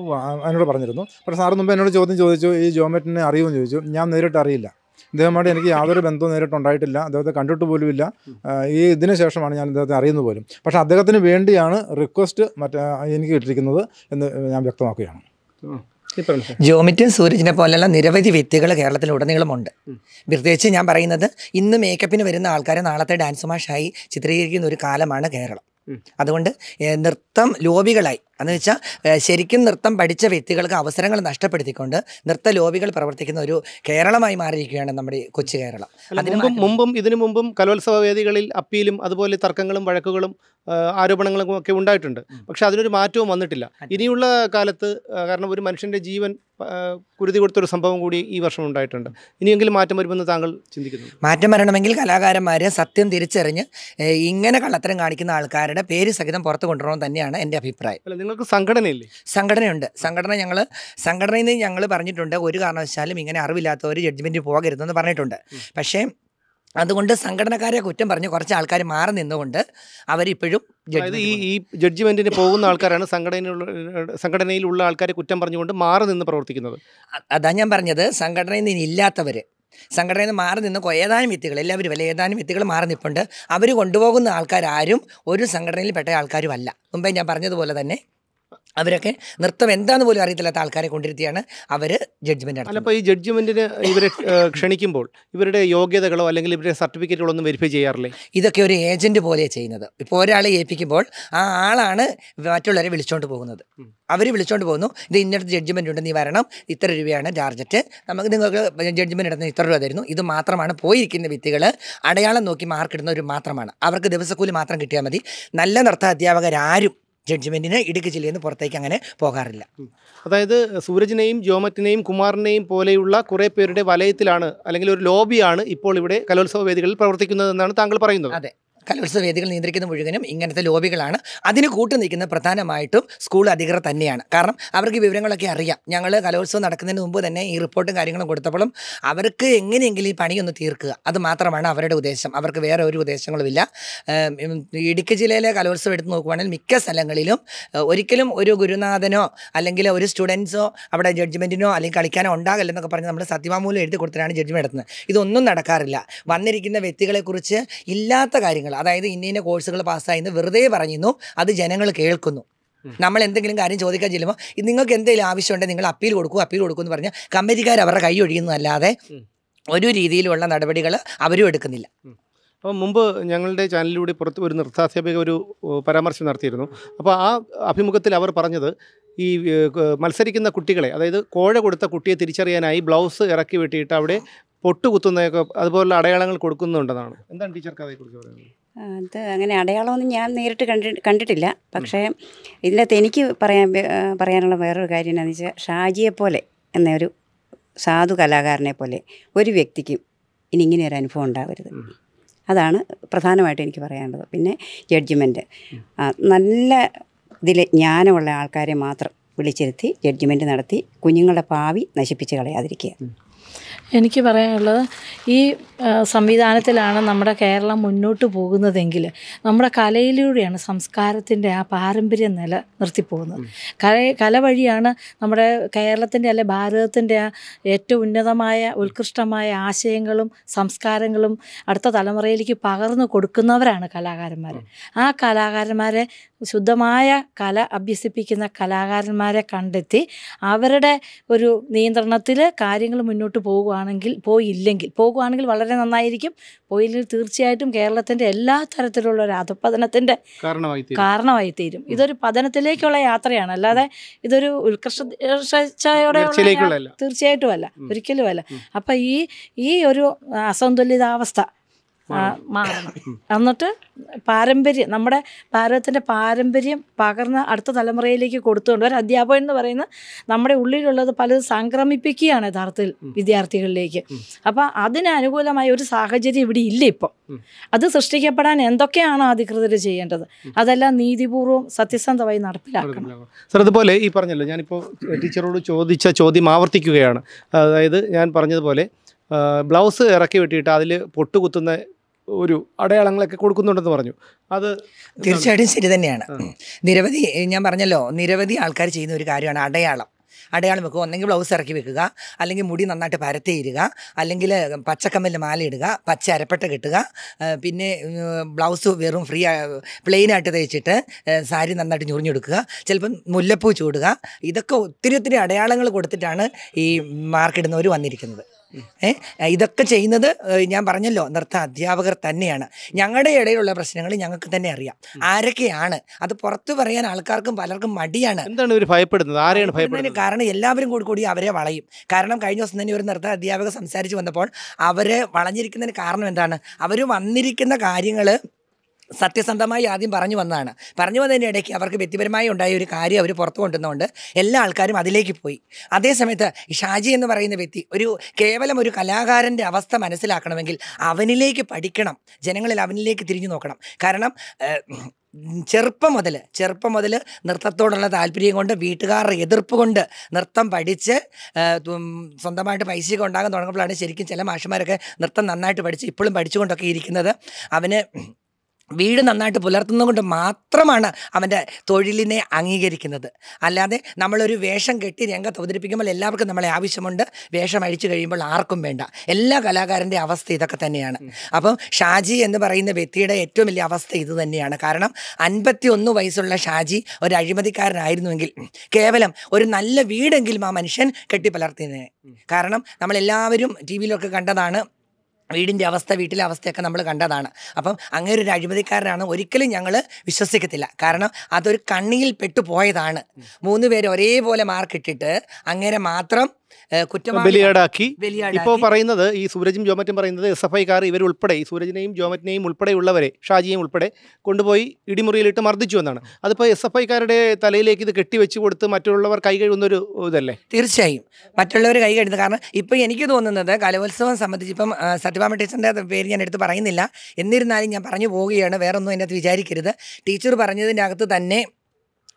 എന്നോട് പറഞ്ഞിരുന്നു പക്ഷേ സാർ മുമ്പ് എന്നോട് ചോദ്യം ചോദിച്ചു ഈ ജോമറ്റിനെ അറിയുമെന്ന് ചോദിച്ചു ഞാൻ നേരിട്ട് അറിയില്ല ഇദ്ദേഹമായിട്ട് എനിക്ക് യാതൊരു ബന്ധവും നേരിട്ടുണ്ടായിട്ടില്ല അദ്ദേഹത്തെ കണ്ടിട്ട് പോലുമില്ല ഈ ഇതിന് ശേഷമാണ് ഞാൻ അദ്ദേഹത്തെ അറിയുന്നത് പോലും പക്ഷേ അദ്ദേഹത്തിന് വേണ്ടിയാണ് റിക്വസ്റ്റ് മറ്റേ എനിക്ക് കിട്ടിയിരിക്കുന്നത് എന്ന് ഞാൻ വ്യക്തമാക്കുകയാണ് ജോമിറ്റും സൂരജിനെ പോലെയുള്ള നിരവധി വ്യക്തികൾ ഉടനീളമുണ്ട് പ്രത്യേകിച്ച് ഞാൻ പറയുന്നത് ഇന്ന് മേക്കപ്പിന് വരുന്ന ആൾക്കാരെ നാളത്തെ ഡാൻസ് മാഷായി ചിത്രീകരിക്കുന്ന ഒരു കാലമാണ് കേരളം അതുകൊണ്ട് നൃത്തം ലോബികളായി എന്ന് വെച്ചാൽ ശരിക്കും നൃത്തം പഠിച്ച വ്യക്തികൾക്ക് അവസരങ്ങൾ നഷ്ടപ്പെടുത്തിക്കൊണ്ട് നൃത്ത ലോബികൾ പ്രവർത്തിക്കുന്ന ഒരു കേരളമായി മാറിയിരിക്കുകയാണ് നമ്മുടെ കൊച്ചു കേരളം അതിന് മുമ്പും ഇതിനു മുമ്പും കലോത്സവ വേദികളിൽ അപ്പീലും അതുപോലെ തർക്കങ്ങളും വഴക്കുകളും ആരോപണങ്ങളും ഒക്കെ ഉണ്ടായിട്ടുണ്ട് പക്ഷെ അതിനൊരു മാറ്റവും വന്നിട്ടില്ല ഇനിയുള്ള കാലത്ത് കാരണം ഒരു മനുഷ്യൻ്റെ ജീവൻ കുരുതി കൊടുത്തൊരു സംഭവം കൂടി ഈ വർഷം ഉണ്ടായിട്ടുണ്ട് ഇനിയെങ്കിലും മാറ്റം വരുമെന്ന് താങ്കൾ ചിന്തിക്കുന്നു മാറ്റം വരണമെങ്കിൽ കലാകാരന്മാർ സത്യം തിരിച്ചറിഞ്ഞ് ഇങ്ങനെ കള്ളത്തരം കാണിക്കുന്ന ആൾക്കാരുടെ പേര് സഹിതം പുറത്തു കൊണ്ടുവരണം തന്നെയാണ് എൻ്റെ അഭിപ്രായം നിങ്ങൾക്ക് സംഘടനയില്ലേ സംഘടനയുണ്ട് സംഘടന ഞങ്ങൾ സംഘടനയിൽ നിന്ന് ഞങ്ങൾ പറഞ്ഞിട്ടുണ്ട് ഒരു കാരണവശാലും ഇങ്ങനെ അറിവില്ലാത്തവർ ജഡ്ജ്മെൻറ്റ് പോകരുതെന്ന് പറഞ്ഞിട്ടുണ്ട് പക്ഷേ അതുകൊണ്ട് സംഘടനക്കാരെ കുറ്റം പറഞ്ഞ് കുറച്ച് ആൾക്കാർ മാറി നിന്നുകൊണ്ട് അവരിപ്പോഴും അതായത് ഈ ഈ ജഡ്ജ്മെന്റിന് പോകുന്ന ആൾക്കാരാണ് സംഘടനയിലുള്ള സംഘടനയിലുള്ള ആൾക്കാരെ കുറ്റം പറഞ്ഞുകൊണ്ട് മാറി നിന്ന് പ്രവർത്തിക്കുന്നത് അതാ ഞാൻ പറഞ്ഞത് സംഘടനയിൽ നിന്ന് ഇല്ലാത്തവർ സംഘടനയിൽ നിന്ന് മാറി നിന്ന് ഏതാനും വ്യക്തികൾ എല്ലാവരും അല്ല ഏതാനും വ്യക്തികൾ മാറി നിൽപ്പുണ്ട് അവർ കൊണ്ടുപോകുന്ന ആൾക്കാരും ഒരു സംഘടനയിൽപ്പെട്ട ആൾക്കാരുമല്ല മുമ്പേ ഞാൻ പറഞ്ഞതുപോലെ തന്നെ അവരൊക്കെ നൃത്തം എന്താന്ന് പോലും അറിയത്തില്ലാത്ത ആൾക്കാരെ കൊണ്ടിരുത്തിയാണ് അവർ ജഡ്ജ്മെന്റ് അല്ല അപ്പോൾ ഈ ജഡ്ജ്മെന്റിന് ഇവരെ ക്ഷണിക്കുമ്പോൾ ഇവരുടെ യോഗ്യതകളോ അല്ലെങ്കിൽ ഇവരുടെ സർട്ടിഫിക്കറ്റുകളോ ഒന്നും വെരിഫൈ ചെയ്യാറില്ലേ ഇതൊക്കെ ഒരു ഏജന്റ് പോലെ ചെയ്യുന്നത് ഇപ്പോൾ ഒരാളെ ഏൽപ്പിക്കുമ്പോൾ ആ ആളാണ് മറ്റുള്ളവരെ വിളിച്ചോണ്ട് പോകുന്നത് അവർ വിളിച്ചോണ്ട് പോകുന്നു ഇത് ഇന്നടുത്ത് ജഡ്ജ്മെന്റ് ഉണ്ട് നീ വരണം ഇത്ര രൂപയാണ് ചാർജറ്റ് നമുക്ക് നിങ്ങൾക്ക് ജഡ്ജ്മെന്റ് ഇടുന്ന ഇത്ര രൂപ തരുന്നു ഇത് മാത്രമാണ് പോയിരിക്കുന്ന വ്യക്തികൾ അടയാളം നോക്കി മാർക്ക് ഇടുന്നവർ മാത്രമാണ് അവർക്ക് ദിവസക്കൂലി മാത്രം കിട്ടിയാൽ മതി നല്ല നൃത്ത അധ്യാപകരാരും ജഡ്ജ്മെൻറ്റിന് ഇടുക്കി ജില്ലയിൽ നിന്ന് പുറത്തേക്ക് അങ്ങനെ പോകാറില്ല അതായത് സൂരജിനെയും ജോമറ്റിനെയും കുമാറിനെയും പോലെയുള്ള കുറേ പേരുടെ വലയത്തിലാണ് അല്ലെങ്കിൽ ഒരു ലോബിയാണ് ഇപ്പോൾ ഇവിടെ കലോത്സവ വേദികളിൽ പ്രവർത്തിക്കുന്നത് എന്നാണ് താങ്കൾ പറയുന്നത് അതെ കലോത്സവ വേദികൾ നിയന്ത്രിക്കുന്ന മുഴുവനും ഇങ്ങനത്തെ ലോബികളാണ് അതിന് കൂട്ടു നിൽക്കുന്ന പ്രധാനമായിട്ടും സ്കൂൾ അധികൃതർ തന്നെയാണ് കാരണം അവർക്ക് വിവരങ്ങളൊക്കെ അറിയാം ഞങ്ങൾ കലോത്സവം നടക്കുന്നതിന് മുമ്പ് തന്നെ ഈ റിപ്പോർട്ടും കാര്യങ്ങളും കൊടുത്തപ്പോഴും അവർക്ക് എങ്ങനെയെങ്കിലും ഈ പണിയൊന്ന് തീർക്കുക അത് മാത്രമാണ് അവരുടെ ഉദ്ദേശം അവർക്ക് വേറെ ഒരു ഉദ്ദേശങ്ങളുമില്ല ഇടുക്കി ജില്ലയിലെ കലോത്സവം എടുത്ത് നോക്കുവാണെങ്കിൽ മിക്ക സ്ഥലങ്ങളിലും ഒരിക്കലും ഒരു ഗുരുനാഥനോ അല്ലെങ്കിൽ ഒരു സ്റ്റുഡൻസോ അവിടെ ജഡ്ജ്മെൻറ്റിനോ അല്ലെങ്കിൽ കളിക്കാനോ എന്നൊക്കെ പറഞ്ഞ് നമ്മൾ സത്യവാമൂലം എഴുതി കൊടുത്തിട്ടാണ് ജഡ്ജ്മെൻറ്റ് എടുത്തത് ഇതൊന്നും നടക്കാറില്ല വന്നിരിക്കുന്ന വ്യക്തികളെക്കുറിച്ച് ഇല്ലാത്ത കാര്യങ്ങൾ അതായത് ഇന്ന ഇന്ന കോഴ്സുകൾ പാസ്സായെന്ന് വെറുതെ പറയുന്നു അത് ജനങ്ങൾ കേൾക്കുന്നു നമ്മൾ എന്തെങ്കിലും കാര്യം ചോദിക്കാൻ ചെല്ലുമ്പോൾ നിങ്ങൾക്ക് എന്തെങ്കിലും ആവശ്യമുണ്ടെങ്കിൽ നിങ്ങൾ അപ്പീൽ കൊടുക്കൂ അപ്പീൽ കൊടുക്കൂ എന്ന് പറഞ്ഞാൽ കമ്പനിക്കാർ അവരുടെ കൈ ഒഴിയുന്നതല്ലാതെ ഒരു രീതിയിലുള്ള നടപടികൾ അവരും എടുക്കുന്നില്ല അപ്പോൾ മുമ്പ് ഞങ്ങളുടെ ചാനലിലൂടെ പുറത്ത് ഒരു നൃത്താധ്യാപിക ഒരു പരാമർശം നടത്തിയിരുന്നു അപ്പോൾ ആ അഭിമുഖത്തിൽ അവർ പറഞ്ഞത് ഈ മത്സരിക്കുന്ന കുട്ടികളെ അതായത് കോഴ കൊടുത്ത കുട്ടിയെ തിരിച്ചറിയാനായി ബ്ലൗസ് ഇറക്കി വെട്ടിയിട്ട് അവിടെ പൊട്ടുകുത്തുന്നതൊക്കെ അതുപോലുള്ള അടയാളങ്ങൾ കൊടുക്കുന്നുണ്ടെന്നാണ് എന്താണ് ടീച്ചർക്ക് അതേക്കുറിച്ച് പറയുന്നത് അത് അങ്ങനെ അടയാളമൊന്നും ഞാൻ നേരിട്ട് കണ്ടി കണ്ടിട്ടില്ല പക്ഷേ ഇതിനകത്ത് എനിക്ക് പറയാൻ പറയാനുള്ള വേറൊരു കാര്യം എന്താണെന്ന് വെച്ചാൽ ഷാജിയെ പോലെ എന്ന ഒരു സാധു കലാകാരനെ പോലെ ഒരു വ്യക്തിക്കും ഇനി ഇങ്ങനെ ഒരു അനുഭവം ഉണ്ടാവരുത് അതാണ് പ്രധാനമായിട്ട് എനിക്ക് പറയാനുള്ളത് പിന്നെ ജഡ്ജ്മെൻറ്റ് നല്ല ഇതിൽ ജ്ഞാനമുള്ള ആൾക്കാരെ മാത്രം വിളിച്ചിരുത്തി ജഡ്ജ്മെൻറ്റ് നടത്തി കുഞ്ഞുങ്ങളുടെ ഭാവി നശിപ്പിച്ച് കളയാതിരിക്കുക എനിക്ക് പറയാനുള്ളത് ഈ സംവിധാനത്തിലാണ് നമ്മുടെ കേരളം മുന്നോട്ട് പോകുന്നതെങ്കിൽ നമ്മുടെ കലയിലൂടെയാണ് സംസ്കാരത്തിൻ്റെ ആ പാരമ്പര്യം നില നിർത്തിപ്പോകുന്നത് കല കല വഴിയാണ് നമ്മുടെ കേരളത്തിൻ്റെ അല്ലെ ഭാരതത്തിൻ്റെ ആ ഏറ്റവും ഉന്നതമായ ഉത്കൃഷ്ടമായ ആശയങ്ങളും സംസ്കാരങ്ങളും അടുത്ത തലമുറയിലേക്ക് പകർന്നു കൊടുക്കുന്നവരാണ് കലാകാരന്മാർ ആ കലാകാരന്മാരെ ശുദ്ധമായ കല അഭ്യസിപ്പിക്കുന്ന കലാകാരന്മാരെ കണ്ടെത്തി അവരുടെ ഒരു നിയന്ത്രണത്തിൽ കാര്യങ്ങൾ മുന്നോട്ട് പോകുക പോകുവാണെങ്കിൽ പോയില്ലെങ്കിൽ പോകുവാണെങ്കിൽ വളരെ നന്നായിരിക്കും പോയില്ലെങ്കിൽ തീർച്ചയായിട്ടും കേരളത്തിൻ്റെ എല്ലാ തരത്തിലുള്ള ഒരു അധപതനത്തിൻ്റെ കാരണമായി തീരും ഇതൊരു പതനത്തിലേക്കുള്ള യാത്രയാണ് അല്ലാതെ ഇതൊരു ഉത്കർഷയോടെ തീർച്ചയായിട്ടും അല്ല ഒരിക്കലും അല്ല അപ്പം ഈ ഈ ഒരു അസന്തുലിതാവസ്ഥ മാറണം എന്നിട്ട് പാരമ്പര്യം നമ്മുടെ ഭാരതത്തിൻ്റെ പാരമ്പര്യം പകർന്ന് അടുത്ത തലമുറയിലേക്ക് കൊടുത്തുകൊണ്ട് ഒരു അധ്യാപകൻ എന്ന് പറയുന്ന നമ്മുടെ ഉള്ളിലുള്ളത് പലത് സംക്രമിപ്പിക്കുകയാണ് യഥാർത്ഥത്തിൽ വിദ്യാർത്ഥികളിലേക്ക് അപ്പോൾ അതിനനുകൂലമായ ഒരു സാഹചര്യം ഇവിടെ ഇല്ല ഇപ്പം അത് സൃഷ്ടിക്കപ്പെടാൻ എന്തൊക്കെയാണ് അധികൃതർ ചെയ്യേണ്ടത് അതെല്ലാം നീതിപൂർവ്വം സത്യസന്ധമായി നടപ്പിലാക്കണം സർ അതുപോലെ ഈ പറഞ്ഞല്ലോ ഞാനിപ്പോൾ ടീച്ചറോട് ചോദിച്ച ചോദ്യം ആവർത്തിക്കുകയാണ് അതായത് ഞാൻ പറഞ്ഞതുപോലെ ബ്ലൗസ് ഇറക്കി വിട്ടിട്ട് അതിൽ പൊട്ടുകുത്തുന്ന ഒരു അടയാളങ്ങളൊക്കെ കൊടുക്കുന്നുണ്ടെന്ന് പറഞ്ഞു അത് തീർച്ചയായിട്ടും ശരി തന്നെയാണ് നിരവധി ഞാൻ പറഞ്ഞല്ലോ നിരവധി ആൾക്കാർ ചെയ്യുന്ന ഒരു കാര്യമാണ് അടയാളം അടയാളം വെക്കുക ഒന്നെങ്കിൽ ബ്ലൗസ് ഇറക്കി വെക്കുക അല്ലെങ്കിൽ മുടി നന്നായിട്ട് പരത്തിയിരുക അല്ലെങ്കിൽ പച്ചക്കമ്മലിൽ മാല ഇടുക പച്ച അരപ്പെട്ട കെട്ടുക പിന്നെ ബ്ലൗസ് വെറും ഫ്രീ പ്ലെയിനായിട്ട് തയ്ച്ചിട്ട് സാരി നന്നായിട്ട് ഞുറിഞ്ഞെടുക്കുക ചിലപ്പം മുല്ലപ്പൂ ചൂടുക ഇതൊക്കെ ഒത്തിരി ഒത്തിരി അടയാളങ്ങൾ കൊടുത്തിട്ടാണ് ഈ മാർക്കിടുന്നവർ വന്നിരിക്കുന്നത് ഇതൊക്കെ ചെയ്യുന്നത് ഞാൻ പറഞ്ഞല്ലോ നൃത്ത അധ്യാപകർ തന്നെയാണ് ഞങ്ങളുടെ ഇടയിലുള്ള പ്രശ്നങ്ങൾ ഞങ്ങൾക്ക് തന്നെ അറിയാം ആരൊക്കെയാണ് അത് പുറത്തു പറയാൻ ആൾക്കാർക്കും പലർക്കും മടിയാണ് എന്താണ് ഭയപ്പെടുന്നത് ആരെയാണ് ഭയപ്പെടുന്നത് കാരണം എല്ലാവരും കൂടി കൂടി അവരെ വളയും കാരണം കഴിഞ്ഞ ദിവസം തന്നെ ഒരു നൃത്ത അധ്യാപകർ സംസാരിച്ച് വന്നപ്പോൾ അവരെ വളഞ്ഞിരിക്കുന്നതിന് കാരണം എന്താണ് അവർ വന്നിരിക്കുന്ന കാര്യങ്ങൾ സത്യസന്ധമായി ആദ്യം പറഞ്ഞു വന്നതാണ് പറഞ്ഞു വന്നതിൻ്റെ ഇടയ്ക്ക് അവർക്ക് വ്യക്തിപരമായി ഉണ്ടായ ഒരു കാര്യം അവർ പുറത്തു കൊണ്ടുവന്നതുകൊണ്ട് എല്ലാ ആൾക്കാരും അതിലേക്ക് പോയി അതേസമയത്ത് ഷാജി എന്ന് പറയുന്ന വ്യക്തി ഒരു കേവലം ഒരു കലാകാരൻ്റെ അവസ്ഥ മനസ്സിലാക്കണമെങ്കിൽ അവനിലേക്ക് പഠിക്കണം ജനങ്ങളിൽ അവനിലേക്ക് തിരിഞ്ഞു നോക്കണം കാരണം ചെറുപ്പം മുതൽ ചെറുപ്പം മുതൽ നൃത്തത്തോടുള്ള താല്പര്യം കൊണ്ട് വീട്ടുകാരുടെ എതിർപ്പ് കൊണ്ട് നൃത്തം പഠിച്ച് സ്വന്തമായിട്ട് ഒക്കെ ഉണ്ടാകാൻ തുടങ്ങുമ്പോഴാണ് ശരിക്കും ചില മാഷന്മാരൊക്കെ നൃത്തം നന്നായിട്ട് പഠിച്ച് ഇപ്പോഴും പഠിച്ചുകൊണ്ടൊക്കെ ഇരിക്കുന്നത് അവന് വീട് നന്നായിട്ട് കൊണ്ട് മാത്രമാണ് അവൻ്റെ തൊഴിലിനെ അംഗീകരിക്കുന്നത് അല്ലാതെ നമ്മളൊരു വേഷം കെട്ടി രംഗത്ത് അവതരിപ്പിക്കുമ്പോൾ എല്ലാവർക്കും നമ്മളെ ആവശ്യമുണ്ട് വേഷം അഴിച്ചു കഴിയുമ്പോൾ ആർക്കും വേണ്ട എല്ലാ കലാകാരൻ്റെ അവസ്ഥ ഇതൊക്കെ തന്നെയാണ് അപ്പം ഷാജി എന്ന് പറയുന്ന വ്യക്തിയുടെ ഏറ്റവും വലിയ അവസ്ഥ ഇത് തന്നെയാണ് കാരണം അൻപത്തി ഒന്ന് വയസ്സുള്ള ഷാജി ഒരു അഴിമതിക്കാരനായിരുന്നുവെങ്കിൽ കേവലം ഒരു നല്ല വീടെങ്കിലും ആ മനുഷ്യൻ കെട്ടി പുലർത്തിയതിനെ കാരണം നമ്മളെല്ലാവരും ടി വിയിലൊക്കെ കണ്ടതാണ് വീടിൻ്റെ അവസ്ഥ വീട്ടിലെ അവസ്ഥയൊക്കെ നമ്മൾ കണ്ടതാണ് അപ്പം അങ്ങനെ ഒരു അഴിമതിക്കാരനാണ് ഒരിക്കലും ഞങ്ങൾ വിശ്വസിക്കത്തില്ല കാരണം അതൊരു കണ്ണിയിൽ പെട്ടുപോയതാണ് പോയതാണ് മൂന്ന് പേര് ഒരേപോലെ മാർക്ക് ഇട്ടിട്ട് അങ്ങനെ മാത്രം ബലിയാടാക്കി ഇപ്പോൾ പറയുന്നത് ഈ സൂരജും ജോമറ്റും പറയുന്നത് എസ് എഫ് ഐക്കാർ ഇവരുൾപ്പെടെ ഈ സൂരജിനെയും ജോമറ്റിനെയും ഉൾപ്പെടെയുള്ളവരെ ഷാജിയെയും ഉൾപ്പെടെ കൊണ്ടുപോയി ഇടിമുറിയിലിട്ട് മർദ്ദിച്ചു എന്നാണ് അതിപ്പോൾ എസ് എഫ് ഐക്കാരുടെ തലയിലേക്ക് ഇത് കെട്ടിവെച്ച് കൊടുത്ത് മറ്റുള്ളവർ കൈ ഒരു ഇതല്ലേ തീർച്ചയായും മറ്റുള്ളവർ കൈ കഴിഞ്ഞത് കാരണം ഇപ്പം എനിക്ക് തോന്നുന്നത് കലോത്സവം സംബന്ധിച്ച് ഇപ്പം സത്യഭാമ ടീച്ചറിൻ്റെ പേര് ഞാൻ എടുത്ത് പറയുന്നില്ല എന്നിരുന്നാലും ഞാൻ പറഞ്ഞു പോവുകയാണ് വേറൊന്നും അത് വിചാരിക്കരുത് ടീച്ചർ പറഞ്ഞതിൻ്റെ അകത്ത് തന്നെ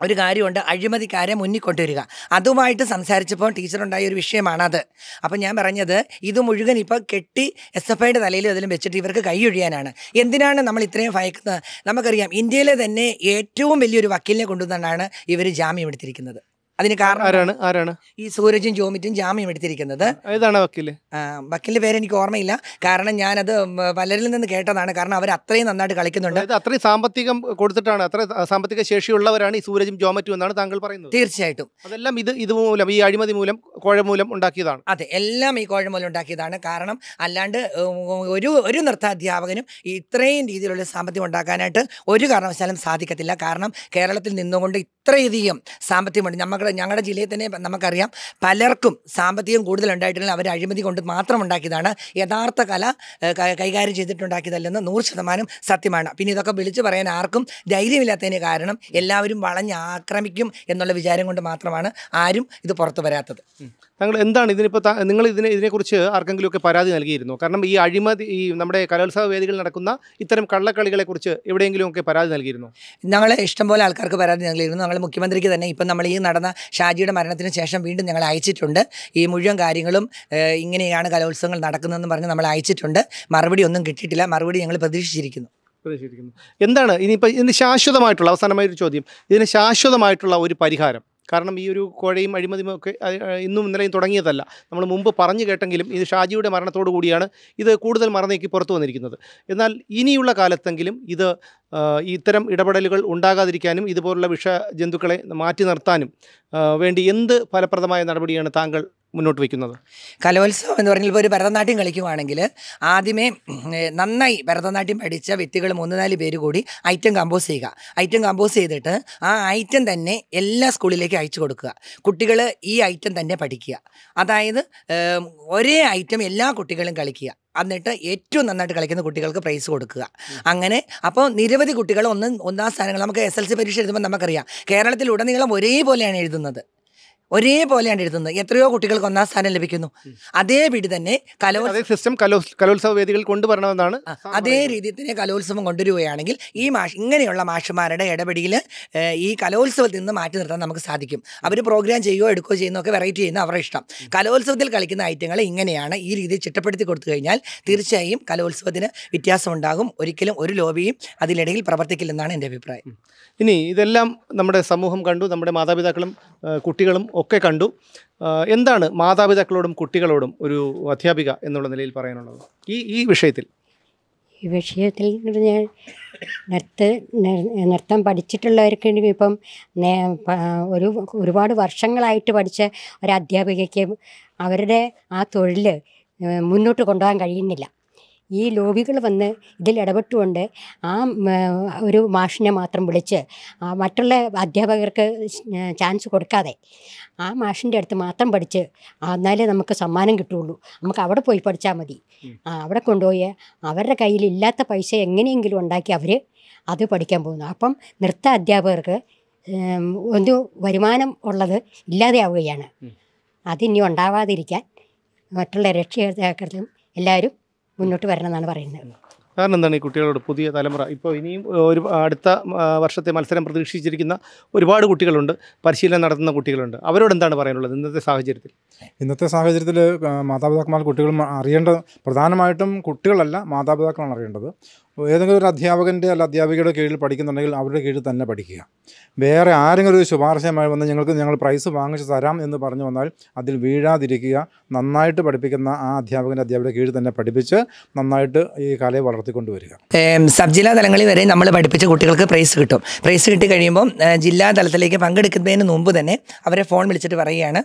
ഒരു കാര്യമുണ്ട് അഴിമതിക്കാരെ മുന്നിൽ കൊണ്ടുവരിക അതുമായിട്ട് സംസാരിച്ചപ്പോൾ ടീച്ചറുണ്ടായ ഒരു വിഷയമാണത് അപ്പം ഞാൻ പറഞ്ഞത് ഇത് മുഴുവൻ ഇപ്പോൾ കെട്ടി എസ് എഫ് ഐയുടെ തലയിലും അതിലും വെച്ചിട്ട് ഇവർക്ക് കൈയൊഴിയാനാണ് എന്തിനാണ് നമ്മൾ ഇത്രയും ഭയക്കുന്നത് നമുക്കറിയാം ഇന്ത്യയിലെ തന്നെ ഏറ്റവും വലിയൊരു വക്കീലിനെ കൊണ്ടുവന്നാണ് ഇവർ ജാമ്യം എടുത്തിരിക്കുന്നത് അതിന് കാരണം ആരാണ് ആരാണ് ഈ സൂരജും ജോമിറ്റും ജാമ്യം എടുത്തിരിക്കുന്നത് ഏതാണ് വക്കീല് വക്കീലിന്റെ പേര് എനിക്ക് ഓർമ്മയില്ല കാരണം ഞാനത് പലരിൽ നിന്ന് കേട്ടതാണ് കാരണം അവർ അത്രയും നന്നായിട്ട് കളിക്കുന്നുണ്ട് അത്രയും സാമ്പത്തികം കൊടുത്തിട്ടാണ് അത്ര സാമ്പത്തിക ശേഷിയുള്ളവരാണ് ഈ സൂരജും ജോമറ്റും എന്നാണ് താങ്കൾ പറയുന്നത് തീർച്ചയായിട്ടും അതെല്ലാം ഇത് ഇതുമൂലം ഈ അഴിമതി മൂലം കോഴ മൂലം ഉണ്ടാക്കിയതാണ് അതെ എല്ലാം ഈ കോഴ മൂലം ഉണ്ടാക്കിയതാണ് കാരണം അല്ലാണ്ട് ഒരു ഒരു നൃത്താധ്യാപകനും ഇത്രയും രീതിയിലുള്ള സാമ്പത്തികം ഉണ്ടാക്കാനായിട്ട് ഒരു കാരണവശാലും സാധിക്കത്തില്ല കാരണം കേരളത്തിൽ നിന്നുകൊണ്ട് അത്രയധികം സാമ്പത്തികമുണ്ട് നമുക്ക് ഞങ്ങളുടെ ജില്ലയിൽ തന്നെ നമുക്കറിയാം പലർക്കും സാമ്പത്തികം കൂടുതലുണ്ടായിട്ടില്ല അവർ അഴിമതി കൊണ്ട് മാത്രം ഉണ്ടാക്കിയതാണ് യഥാർത്ഥ കല കൈകാര്യം ചെയ്തിട്ടുണ്ടാക്കിയതല്ലെന്ന് നൂറ് ശതമാനം സത്യമാണ് പിന്നെ ഇതൊക്കെ വിളിച്ചു പറയാൻ ആർക്കും ധൈര്യമില്ലാത്തതിന് കാരണം എല്ലാവരും വളഞ്ഞ് ആക്രമിക്കും എന്നുള്ള വിചാരം കൊണ്ട് മാത്രമാണ് ആരും ഇത് പുറത്തു വരാത്തത് താങ്കൾ എന്താണ് ഇതിനിപ്പോൾ നിങ്ങൾ ഇതിനെ ഇതിനെക്കുറിച്ച് ആർക്കെങ്കിലുമൊക്കെ പരാതി നൽകിയിരുന്നു കാരണം ഈ അഴിമതി ഈ നമ്മുടെ കലോത്സവ വേദികളിൽ നടക്കുന്ന ഇത്തരം കള്ളക്കളികളെക്കുറിച്ച് എവിടെയെങ്കിലുമൊക്കെ പരാതി നൽകിയിരുന്നു ഞങ്ങൾ ഇഷ്ടംപോലെ ആൾക്കാർക്ക് പരാതി നൽകിയിരുന്നു ഞങ്ങൾ മുഖ്യമന്ത്രിക്ക് തന്നെ ഇപ്പം നമ്മൾ ഈ നടന്ന ഷാജിയുടെ മരണത്തിന് ശേഷം വീണ്ടും ഞങ്ങൾ അയച്ചിട്ടുണ്ട് ഈ മുഴുവൻ കാര്യങ്ങളും ഇങ്ങനെയാണ് കലോത്സവങ്ങൾ നടക്കുന്നതെന്ന് പറഞ്ഞ് നമ്മൾ അയച്ചിട്ടുണ്ട് മറുപടി ഒന്നും കിട്ടിയിട്ടില്ല മറുപടി ഞങ്ങൾ പ്രതീക്ഷിച്ചിരിക്കുന്നു പ്രതീക്ഷിച്ചിരിക്കുന്നു എന്താണ് ഇനിയിപ്പോൾ ഇതിന് ശാശ്വതമായിട്ടുള്ള അവസാനമായൊരു ഒരു ചോദ്യം ഇതിന് ശാശ്വതമായിട്ടുള്ള ഒരു പരിഹാരം കാരണം ഈ ഒരു കോഴയും അഴിമതിയും ഒക്കെ ഇന്നും ഇന്നലെയും തുടങ്ങിയതല്ല നമ്മൾ മുമ്പ് പറഞ്ഞു കേട്ടെങ്കിലും ഇത് ഷാജിയുടെ മരണത്തോടു കൂടിയാണ് ഇത് കൂടുതൽ മറന്നേക്ക് പുറത്തു വന്നിരിക്കുന്നത് എന്നാൽ ഇനിയുള്ള കാലത്തെങ്കിലും ഇത് ഇത്തരം ഇടപെടലുകൾ ഉണ്ടാകാതിരിക്കാനും ഇതുപോലുള്ള വിഷ ജന്തുക്കളെ മാറ്റി നിർത്താനും വേണ്ടി എന്ത് ഫലപ്രദമായ നടപടിയാണ് താങ്കൾ മുന്നോട്ട് വയ്ക്കുന്നത് കലോത്സവം എന്ന് പറഞ്ഞാൽ ഇപ്പോൾ ഒരു ഭരതനാട്യം കളിക്കുവാണെങ്കിൽ ആദ്യമേ നന്നായി ഭരതനാട്യം പഠിച്ച വ്യക്തികൾ മൂന്ന് നാല് പേര് കൂടി ഐറ്റം കമ്പോസ് ചെയ്യുക ഐറ്റം കമ്പോസ് ചെയ്തിട്ട് ആ ഐറ്റം തന്നെ എല്ലാ സ്കൂളിലേക്ക് അയച്ചു കൊടുക്കുക കുട്ടികൾ ഈ ഐറ്റം തന്നെ പഠിക്കുക അതായത് ഒരേ ഐറ്റം എല്ലാ കുട്ടികളും കളിക്കുക എന്നിട്ട് ഏറ്റവും നന്നായിട്ട് കളിക്കുന്ന കുട്ടികൾക്ക് പ്രൈസ് കൊടുക്കുക അങ്ങനെ അപ്പോൾ നിരവധി കുട്ടികൾ ഒന്ന് ഒന്നാം സ്ഥാനങ്ങൾ നമുക്ക് എസ് എൽ സി പരീക്ഷ എഴുതുമ്പോൾ നമുക്കറിയാം കേരളത്തിൽ ഉടനീളം ഒരേപോലെയാണ് എഴുതുന്നത് ഒരേപോലെയാണ് എഴുതുന്നത് എത്രയോ കുട്ടികൾക്ക് ഒന്നാം സ്ഥാനം ലഭിക്കുന്നു അതേ വീട് തന്നെ സിസ്റ്റം കലോത്സവ വേദികൾ കൊണ്ടുവരണമെന്നാണ് അതേ രീതിയിൽ തന്നെ കലോത്സവം കൊണ്ടുവരികയാണെങ്കിൽ ഈ മാഷ് ഇങ്ങനെയുള്ള മാഷുമാരുടെ ഇടപെടിയിൽ ഈ കലോത്സവത്തിൽ നിന്ന് മാറ്റി നിർത്താൻ നമുക്ക് സാധിക്കും അവർ പ്രോഗ്രാം ചെയ്യുകയോ എടുക്കുകയോ ചെയ്യുന്നോ ഒക്കെ വെറൈറ്റി ചെയ്യുന്ന അവരുടെ ഇഷ്ടം കലോത്സവത്തിൽ കളിക്കുന്ന ഐറ്റങ്ങൾ ഇങ്ങനെയാണ് ഈ രീതിയിൽ ചിട്ടപ്പെടുത്തി കൊടുത്തു കഴിഞ്ഞാൽ തീർച്ചയായും കലോത്സവത്തിന് വ്യത്യാസമുണ്ടാകും ഒരിക്കലും ഒരു ലോബിയും അതിനിടയിൽ പ്രവർത്തിക്കില്ലെന്നാണ് എൻ്റെ അഭിപ്രായം ഇനി ഇതെല്ലാം നമ്മുടെ സമൂഹം കണ്ടു നമ്മുടെ മാതാപിതാക്കളും കുട്ടികളും ഒക്കെ കണ്ടു എന്താണ് മാതാപിതാക്കളോടും കുട്ടികളോടും ഒരു അധ്യാപിക എന്നുള്ള നിലയിൽ പറയാനുള്ളത് ഈ ഈ വിഷയത്തിൽ ഈ വിഷയത്തിൽ ഞാൻ നൃത്ത നൃത്തം പഠിച്ചിട്ടുള്ളവർക്ക് ഇപ്പം ഒരു ഒരുപാട് വർഷങ്ങളായിട്ട് പഠിച്ച ഒരു അധ്യാപികയ്ക്ക് അവരുടെ ആ തൊഴിൽ മുന്നോട്ട് കൊണ്ടുപോകാൻ കഴിയുന്നില്ല ഈ ലോബികൾ വന്ന് ഇതിൽ ഇടപെട്ടുകൊണ്ട് ആ ഒരു മാഷിനെ മാത്രം വിളിച്ച് മറ്റുള്ള അധ്യാപകർക്ക് ചാൻസ് കൊടുക്കാതെ ആ മാഷിൻ്റെ അടുത്ത് മാത്രം പഠിച്ച് എന്നാലേ നമുക്ക് സമ്മാനം കിട്ടുള്ളൂ നമുക്ക് അവിടെ പോയി പഠിച്ചാൽ മതി അവിടെ കൊണ്ടുപോയി അവരുടെ കയ്യിലില്ലാത്ത പൈസ എങ്ങനെയെങ്കിലും ഉണ്ടാക്കി അവർ അത് പഠിക്കാൻ പോകുന്നു അപ്പം നൃത്ത അധ്യാപകർക്ക് ഒരു വരുമാനം ഉള്ളത് ഇല്ലാതെയാവുകയാണ് അതിനി ഉണ്ടാവാതിരിക്കാൻ മറ്റുള്ള രക്ഷകർത്താക്കളും എല്ലാവരും മുന്നോട്ട് എന്നാണ് പറയുന്നത് കാരണം എന്താണ് ഈ കുട്ടികളോട് പുതിയ തലമുറ ഇപ്പോൾ ഇനിയും ഒരു അടുത്ത വർഷത്തെ മത്സരം പ്രതീക്ഷിച്ചിരിക്കുന്ന ഒരുപാട് കുട്ടികളുണ്ട് പരിശീലനം നടത്തുന്ന കുട്ടികളുണ്ട് അവരോട് എന്താണ് പറയാനുള്ളത് ഇന്നത്തെ സാഹചര്യത്തിൽ ഇന്നത്തെ സാഹചര്യത്തിൽ മാതാപിതാക്കന്മാർ കുട്ടികൾ അറിയേണ്ട പ്രധാനമായിട്ടും കുട്ടികളല്ല മാതാപിതാക്കളാണ് അറിയേണ്ടത് ഏതെങ്കിലും ഒരു അധ്യാപകൻ്റെ അല്ല അധ്യാപികയുടെ കീഴിൽ പഠിക്കുന്നുണ്ടെങ്കിൽ അവരുടെ കീഴിൽ തന്നെ പഠിക്കുക വേറെ ആരെങ്കിലും ഒരു ശുപാർശയുമായി വന്ന് ഞങ്ങൾക്ക് ഞങ്ങൾ പ്രൈസ് വാങ്ങിച്ച് തരാം എന്ന് പറഞ്ഞു വന്നാൽ അതിൽ വീഴാതിരിക്കുക നന്നായിട്ട് പഠിപ്പിക്കുന്ന ആ അധ്യാപകൻ്റെ അധ്യാപകരുടെ കീഴിൽ തന്നെ പഠിപ്പിച്ച് നന്നായിട്ട് ഈ കലയെ വളർത്തിക്കൊണ്ടുവരിക സബ് ജില്ലാ തലങ്ങളിൽ വരെ നമ്മൾ പഠിപ്പിച്ച കുട്ടികൾക്ക് പ്രൈസ് കിട്ടും പ്രൈസ് കിട്ടി കഴിയുമ്പോൾ ജില്ലാ തലത്തിലേക്ക് പങ്കെടുക്കുന്നതിന് മുമ്പ് തന്നെ അവരെ ഫോൺ വിളിച്ചിട്ട് പറയുകയാണ്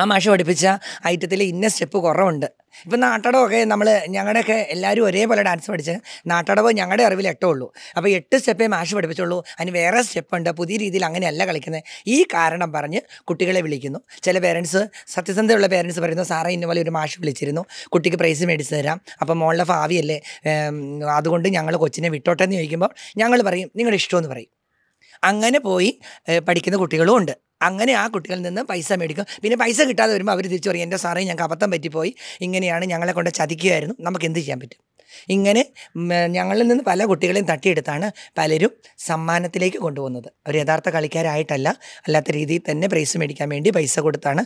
ആ മാഷ് പഠിപ്പിച്ച ഐറ്റത്തിൽ ഇന്ന സ്റ്റെപ്പ് കുറവുണ്ട് ഇപ്പം നാട്ടടമൊക്കെ നമ്മൾ ഞങ്ങളുടെയൊക്കെ എല്ലാവരും ഒരേപോലെ ഡാൻസ് പഠിച്ച് നാട്ടടവ് ഞങ്ങളുടെ അറിവിൽ എട്ടേ ഉള്ളൂ അപ്പോൾ എട്ട് സ്റ്റെപ്പേ മാഷ് പഠിപ്പിച്ചുള്ളൂ അതിന് വേറെ സ്റ്റെപ്പുണ്ട് പുതിയ രീതിയിൽ അങ്ങനെയല്ല കളിക്കുന്നത് ഈ കാരണം പറഞ്ഞ് കുട്ടികളെ വിളിക്കുന്നു ചില പേരൻസ് സത്യസന്ധതയുള്ള പേരൻസ് പറയുന്നു സാറേ ഇന്നുപോലെ ഒരു മാഷ് വിളിച്ചിരുന്നു കുട്ടിക്ക് പ്രൈസ് മേടിച്ച് തരാം അപ്പോൾ മോളിലെ ഭാവിയല്ലേ അതുകൊണ്ട് ഞങ്ങൾ കൊച്ചിനെ വിട്ടോട്ടെ എന്ന് ചോദിക്കുമ്പോൾ ഞങ്ങൾ പറയും നിങ്ങളുടെ ഇഷ്ടമെന്ന് പറയും അങ്ങനെ പോയി പഠിക്കുന്ന കുട്ടികളും ഉണ്ട് അങ്ങനെ ആ കുട്ടികളിൽ നിന്ന് പൈസ മേടിക്കും പിന്നെ പൈസ കിട്ടാതെ വരുമ്പോൾ അവർ തിരിച്ചു പറയും എൻ്റെ സാറേ ഞങ്ങൾക്ക് അബദ്ധം പറ്റിപ്പോയി ഇങ്ങനെയാണ് ഞങ്ങളെ കൊണ്ട് ചതിക്കുമായിരുന്നു നമുക്ക് എന്ത് ചെയ്യാൻ പറ്റും ഇങ്ങനെ ഞങ്ങളിൽ നിന്ന് പല കുട്ടികളെയും തട്ടിയെടുത്താണ് പലരും സമ്മാനത്തിലേക്ക് കൊണ്ടുപോകുന്നത് അവർ യഥാർത്ഥ കളിക്കാരായിട്ടല്ല അല്ലാത്ത രീതിയിൽ തന്നെ പ്രൈസ് മേടിക്കാൻ വേണ്ടി പൈസ കൊടുത്താണ്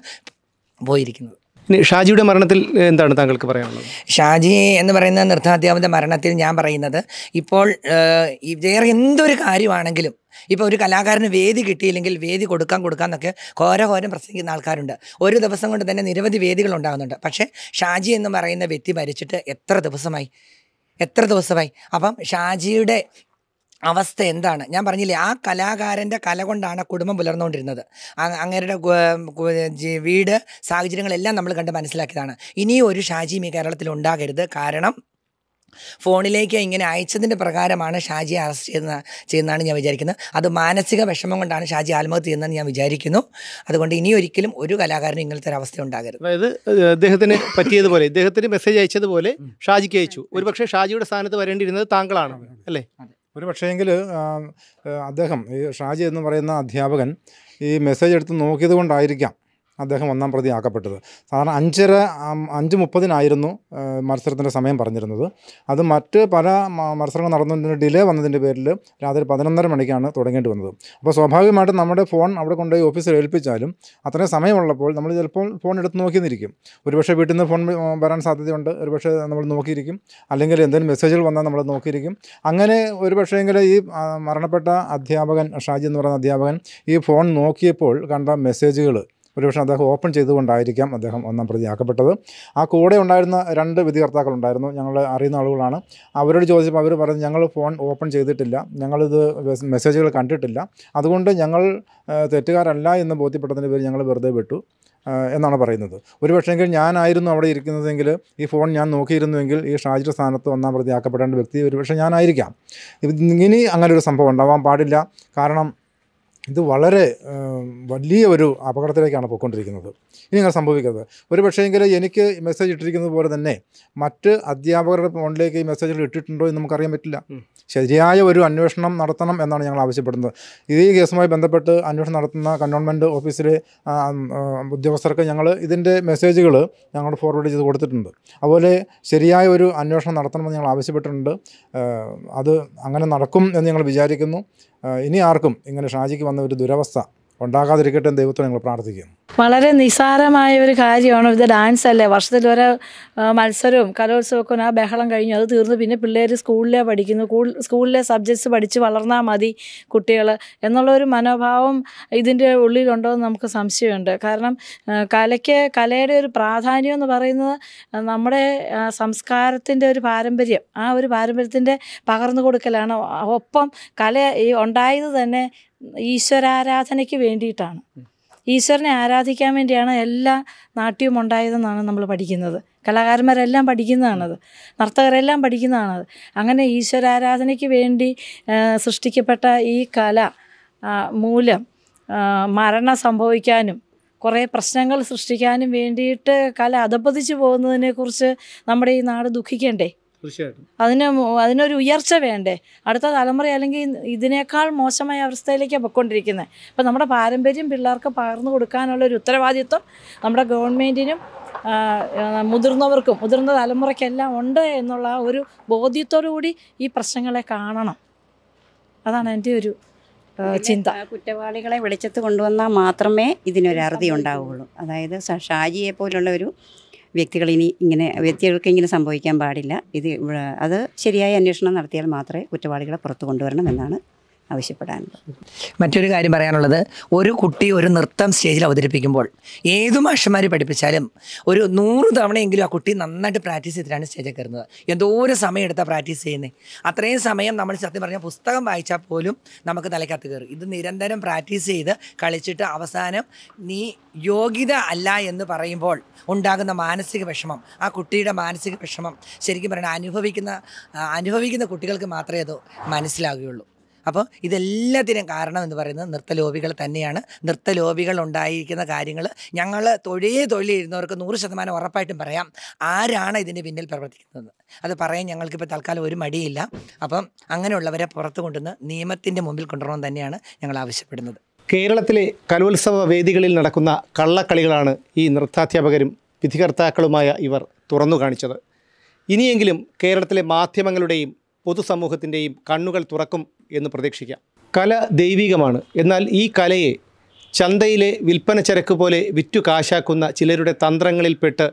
പോയിരിക്കുന്നത് ഷാജിയുടെ മരണത്തിൽ എന്താണ് താങ്കൾക്ക് പറയാനുള്ളത് ഷാജി എന്ന് പറയുന്ന നൃത്താധ്യാപൻ്റെ മരണത്തിൽ ഞാൻ പറയുന്നത് ഇപ്പോൾ വേറെ എന്തൊരു കാര്യമാണെങ്കിലും ഇപ്പോൾ ഒരു കലാകാരന് വേദി കിട്ടിയില്ലെങ്കിൽ വേദി കൊടുക്കാൻ കൊടുക്കാൻ എന്നൊക്കെ ഘോരഘോരം പ്രസംഗിക്കുന്ന ആൾക്കാരുണ്ട് ഒരു ദിവസം കൊണ്ട് തന്നെ നിരവധി വേദികൾ ഉണ്ടാകുന്നുണ്ട് പക്ഷേ ഷാജി എന്ന് പറയുന്ന വ്യക്തി മരിച്ചിട്ട് എത്ര ദിവസമായി എത്ര ദിവസമായി അപ്പം ഷാജിയുടെ അവസ്ഥ എന്താണ് ഞാൻ പറഞ്ഞില്ലേ ആ കലാകാരൻ്റെ കല കൊണ്ടാണ് കുടുംബം പുലർന്നുകൊണ്ടിരുന്നത് അങ്ങേരുടെ വീട് സാഹചര്യങ്ങളെല്ലാം നമ്മൾ കണ്ട് മനസ്സിലാക്കിയതാണ് ഇനിയും ഒരു ഷാജിയും ഈ കേരളത്തിൽ ഉണ്ടാകരുത് കാരണം ഫോണിലേക്ക് ഇങ്ങനെ അയച്ചതിൻ്റെ പ്രകാരമാണ് ഷാജിയെ അറസ്റ്റ് ചെയ്യുന്ന ചെയ്യുന്നതാണ് ഞാൻ വിചാരിക്കുന്നത് അത് മാനസിക വിഷമം കൊണ്ടാണ് ഷാജി ആത്മഹത്യ ചെയ്യുന്നതെന്ന് ഞാൻ വിചാരിക്കുന്നു അതുകൊണ്ട് ഇനി ഒരിക്കലും ഒരു കലാകാരനും ഇങ്ങനത്തെ ഒരു അവസ്ഥ ഉണ്ടാകരുത് അതായത് അദ്ദേഹത്തിന് പറ്റിയതുപോലെ <laughs> ഇദ്ദേഹത്തിന് മെസ്സേജ് അയച്ചതുപോലെ ഷാജിക്ക് അയച്ചു ഒരുപക്ഷെ ഷാജിയുടെ സ്ഥാനത്ത് വരേണ്ടിയിരുന്നത് താങ്കളാണ് അല്ലേ ഒരു പക്ഷേങ്കിൽ അദ്ദേഹം ഈ ഷാജി എന്ന് പറയുന്ന അധ്യാപകൻ ഈ മെസ്സേജ് എടുത്ത് നോക്കിയത് കൊണ്ടായിരിക്കാം അദ്ദേഹം ഒന്നാം ആക്കപ്പെട്ടത് സാധാരണ അഞ്ചര അഞ്ച് മുപ്പതിനായിരുന്നു മത്സരത്തിൻ്റെ സമയം പറഞ്ഞിരുന്നത് അത് മറ്റ് പല മത്സരങ്ങൾ നടന്നതിൻ്റെ ഡിലേ വന്നതിൻ്റെ പേരിൽ രാത്രി പതിനൊന്നര മണിക്കാണ് തുടങ്ങേണ്ടി വന്നത് അപ്പോൾ സ്വാഭാവികമായിട്ടും നമ്മുടെ ഫോൺ അവിടെ കൊണ്ടുപോയി ഓഫീസിൽ ഏൽപ്പിച്ചാലും അത്രയും സമയമുള്ളപ്പോൾ നമ്മൾ ചിലപ്പോൾ ഫോൺ എടുത്ത് നോക്കിയെന്നിരിക്കും ഒരുപക്ഷെ വീട്ടിൽ നിന്ന് ഫോൺ വരാൻ സാധ്യതയുണ്ട് ഒരുപക്ഷെ നമ്മൾ നോക്കിയിരിക്കും അല്ലെങ്കിൽ എന്തെങ്കിലും മെസ്സേജുകൾ വന്നാൽ നമ്മൾ നോക്കിയിരിക്കും അങ്ങനെ ഒരുപക്ഷെ ഈ മരണപ്പെട്ട അധ്യാപകൻ ഷാജി എന്ന് പറയുന്ന അധ്യാപകൻ ഈ ഫോൺ നോക്കിയപ്പോൾ കണ്ട മെസ്സേജുകൾ ഒരുപക്ഷെ അദ്ദേഹം ഓപ്പൺ ചെയ്തുകൊണ്ടായിരിക്കാം അദ്ദേഹം ഒന്നാം പ്രതിയാക്കപ്പെട്ടത് ആ കൂടെ ഉണ്ടായിരുന്ന രണ്ട് വിധികർത്താക്കളുണ്ടായിരുന്നു ഞങ്ങൾ അറിയുന്ന ആളുകളാണ് അവരോട് ചോദിച്ചപ്പോൾ അവർ പറഞ്ഞു ഞങ്ങൾ ഫോൺ ഓപ്പൺ ചെയ്തിട്ടില്ല ഞങ്ങളിത് മെസ്സേജുകൾ കണ്ടിട്ടില്ല അതുകൊണ്ട് ഞങ്ങൾ തെറ്റുകാരല്ല എന്ന് ബോധ്യപ്പെട്ടതിൻ്റെ പേര് ഞങ്ങൾ വെറുതെ വിട്ടു എന്നാണ് പറയുന്നത് പക്ഷേങ്കിൽ ഞാനായിരുന്നു അവിടെ ഇരിക്കുന്നതെങ്കിൽ ഈ ഫോൺ ഞാൻ നോക്കിയിരുന്നുവെങ്കിൽ ഈ ഷാജിയുടെ സ്ഥാനത്ത് ഒന്നാം പ്രതിയാക്കപ്പെടേണ്ട വ്യക്തി ഒരുപക്ഷെ ഞാനായിരിക്കാം ഇനി അങ്ങനെ ഒരു സംഭവം ഉണ്ടാവാൻ പാടില്ല കാരണം ഇത് വളരെ വലിയ ഒരു അപകടത്തിലേക്കാണ് പോയിക്കൊണ്ടിരിക്കുന്നത് ഇനി അങ്ങനെ സംഭവിക്കുന്നത് ഒരു പക്ഷേങ്കിൽ എനിക്ക് മെസ്സേജ് ഇട്ടിരിക്കുന്നത് പോലെ തന്നെ മറ്റ് അധ്യാപകരുടെ ഫോണിലേക്ക് ഈ മെസ്സേജുകൾ ഇട്ടിട്ടുണ്ടോ എന്ന് നമുക്കറിയാൻ പറ്റില്ല ശരിയായ ഒരു അന്വേഷണം നടത്തണം എന്നാണ് ഞങ്ങൾ ആവശ്യപ്പെടുന്നത് ഇത് ഈ കേസുമായി ബന്ധപ്പെട്ട് അന്വേഷണം നടത്തുന്ന കണ്ടോൺമെൻറ്റ് ഓഫീസിലെ ഉദ്യോഗസ്ഥർക്ക് ഞങ്ങൾ ഇതിൻ്റെ മെസ്സേജുകൾ ഞങ്ങൾ ഫോർവേഡ് ചെയ്ത് കൊടുത്തിട്ടുണ്ട് അതുപോലെ ശരിയായ ഒരു അന്വേഷണം നടത്തണമെന്ന് ഞങ്ങൾ ആവശ്യപ്പെട്ടിട്ടുണ്ട് അത് അങ്ങനെ നടക്കും എന്ന് ഞങ്ങൾ വിചാരിക്കുന്നു ഇനി ആർക്കും ഇങ്ങനെ ഷാജിക്ക് വന്ന ഒരു ദുരവസ്ഥ ഉണ്ടാകാതിരിക്കട്ടെ ദൈവത്തെ ഞങ്ങൾ പ്രാർത്ഥിക്കുന്നു വളരെ നിസാരമായ ഒരു കാര്യമാണ് ഇത് ഡാൻസ് അല്ലേ വർഷത്തിൽ ഒരു മത്സരവും കലോത്സവമൊക്കെ ആ ബഹളം കഴിഞ്ഞു അത് തീർന്നു പിന്നെ പിള്ളേർ സ്കൂളിലേ പഠിക്കുന്നു സ്കൂളിലെ സബ്ജക്ട്സ് പഠിച്ച് വളർന്നാൽ മതി കുട്ടികൾ എന്നുള്ള ഒരു മനോഭാവം ഇതിൻ്റെ ഉള്ളിലുണ്ടോ എന്ന് നമുക്ക് സംശയമുണ്ട് കാരണം കലയ്ക്ക് കലയുടെ ഒരു പ്രാധാന്യം എന്ന് പറയുന്നത് നമ്മുടെ സംസ്കാരത്തിൻ്റെ ഒരു പാരമ്പര്യം ആ ഒരു പാരമ്പര്യത്തിൻ്റെ പകർന്നു കൊടുക്കലാണ് ഒപ്പം കല ഈ ഉണ്ടായത് തന്നെ ഈശ്വരാരാധനയ്ക്ക് വേണ്ടിയിട്ടാണ് ഈശ്വരനെ ആരാധിക്കാൻ വേണ്ടിയാണ് എല്ലാ നാട്യവും ഉണ്ടായതെന്നാണ് നമ്മൾ പഠിക്കുന്നത് കലാകാരന്മാരെല്ലാം പഠിക്കുന്നതാണത് നർത്തകരെല്ലാം പഠിക്കുന്നതാണത് അങ്ങനെ ഈശ്വരാരാധനയ്ക്ക് വേണ്ടി സൃഷ്ടിക്കപ്പെട്ട ഈ കല മൂലം മരണം സംഭവിക്കാനും കുറേ പ്രശ്നങ്ങൾ സൃഷ്ടിക്കാനും വേണ്ടിയിട്ട് കല അധപ്പതിച്ച് പോകുന്നതിനെക്കുറിച്ച് നമ്മുടെ ഈ നാട് ദുഃഖിക്കണ്ടേ അതിന് അതിനൊരു ഉയർച്ച വേണ്ടേ അടുത്ത തലമുറ അല്ലെങ്കിൽ ഇതിനേക്കാൾ മോശമായ അവസ്ഥയിലേക്കാണ് പൊയ്ക്കൊണ്ടിരിക്കുന്നത് അപ്പം നമ്മുടെ പാരമ്പര്യം പിള്ളേർക്ക് പകർന്നു കൊടുക്കാനുള്ള ഒരു ഉത്തരവാദിത്വം നമ്മുടെ ഗവൺമെൻറ്റിനും മുതിർന്നവർക്കും മുതിർന്ന തലമുറയ്ക്കെല്ലാം ഉണ്ട് എന്നുള്ള ഒരു ബോധ്യത്തോടു കൂടി ഈ പ്രശ്നങ്ങളെ കാണണം അതാണ് എൻ്റെ ഒരു ചിന്ത കുറ്റവാളികളെ വെളിച്ചത്ത് കൊണ്ടുവന്നാൽ മാത്രമേ ഇതിനൊരു അറുതി ഉണ്ടാവുകയുള്ളൂ അതായത് ഷാജിയെ പോലുള്ള ഒരു വ്യക്തികൾ ഇനി ഇങ്ങനെ വ്യക്തികൾക്ക് ഇങ്ങനെ സംഭവിക്കാൻ പാടില്ല ഇത് അത് ശരിയായ അന്വേഷണം നടത്തിയാൽ മാത്രമേ കുറ്റവാളികളെ പുറത്തു കൊണ്ടുവരണം എന്നാണ് ആവശ്യപ്പെടാനുള്ളത് മറ്റൊരു കാര്യം പറയാനുള്ളത് ഒരു കുട്ടി ഒരു നൃത്തം സ്റ്റേജിൽ അവതരിപ്പിക്കുമ്പോൾ ഏത് മാഷന്മാർ പഠിപ്പിച്ചാലും ഒരു നൂറ് തവണയെങ്കിലും ആ കുട്ടി നന്നായിട്ട് പ്രാക്ടീസ് ചെയ്തിട്ടാണ് സ്റ്റേജിൽ കയറുന്നത് എന്തോരം സമയം എടുത്താൽ പ്രാക്ടീസ് ചെയ്യുന്നത് അത്രയും സമയം നമ്മൾ സത്യം പറഞ്ഞാൽ പുസ്തകം വായിച്ചാൽ പോലും നമുക്ക് തലയ്ക്കകത്ത് കയറും ഇത് നിരന്തരം പ്രാക്ടീസ് ചെയ്ത് കളിച്ചിട്ട് അവസാനം നീ യോഗ്യത അല്ല എന്ന് പറയുമ്പോൾ ഉണ്ടാകുന്ന മാനസിക വിഷമം ആ കുട്ടിയുടെ മാനസിക വിഷമം ശരിക്കും പറയണം അനുഭവിക്കുന്ന അനുഭവിക്കുന്ന കുട്ടികൾക്ക് മാത്രമേ അത് മനസ്സിലാകുകയുള്ളൂ അപ്പോൾ ഇതെല്ലാത്തിനും കാരണം എന്ന് പറയുന്നത് നൃത്തലോപികൾ തന്നെയാണ് നൃത്തലോപികൾ ഉണ്ടായിരിക്കുന്ന കാര്യങ്ങൾ ഞങ്ങൾ തൊഴിലേ തൊഴിലിരുന്നവർക്ക് നൂറ് ശതമാനം ഉറപ്പായിട്ടും പറയാം ആരാണ് ഇതിന് പിന്നിൽ പ്രവർത്തിക്കുന്നത് അത് പറയാൻ ഞങ്ങൾക്കിപ്പോൾ തൽക്കാലം ഒരു മടിയില്ല അപ്പം അങ്ങനെയുള്ളവരെ പുറത്തു കൊണ്ടുവന്ന് നിയമത്തിൻ്റെ മുമ്പിൽ കൊണ്ടുവരണം തന്നെയാണ് ഞങ്ങൾ ആവശ്യപ്പെടുന്നത് കേരളത്തിലെ കലോത്സവ വേദികളിൽ നടക്കുന്ന കള്ളക്കളികളാണ് ഈ നൃത്താധ്യാപകരും വിധികർത്താക്കളുമായ ഇവർ തുറന്നു കാണിച്ചത് ഇനിയെങ്കിലും കേരളത്തിലെ മാധ്യമങ്ങളുടെയും പൊതുസമൂഹത്തിൻ്റെയും കണ്ണുകൾ തുറക്കും എന്ന് പ്രതീക്ഷിക്കാം കല ദൈവികമാണ് എന്നാൽ ഈ കലയെ ചന്തയിലെ വിൽപ്പന ചരക്ക് പോലെ വിറ്റു കാശാക്കുന്ന ചിലരുടെ തന്ത്രങ്ങളിൽപ്പെട്ട്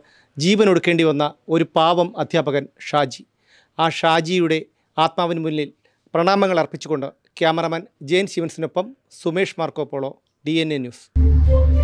ഒടുക്കേണ്ടി വന്ന ഒരു പാവം അധ്യാപകൻ ഷാജി ആ ഷാജിയുടെ ആത്മാവിന് മുന്നിൽ പ്രണാമങ്ങൾ അർപ്പിച്ചുകൊണ്ട് ക്യാമറമാൻ ജെയിൻ ശിവൻസിനൊപ്പം സുമേഷ് മാർക്കോപോളോ ഡി ന്യൂസ്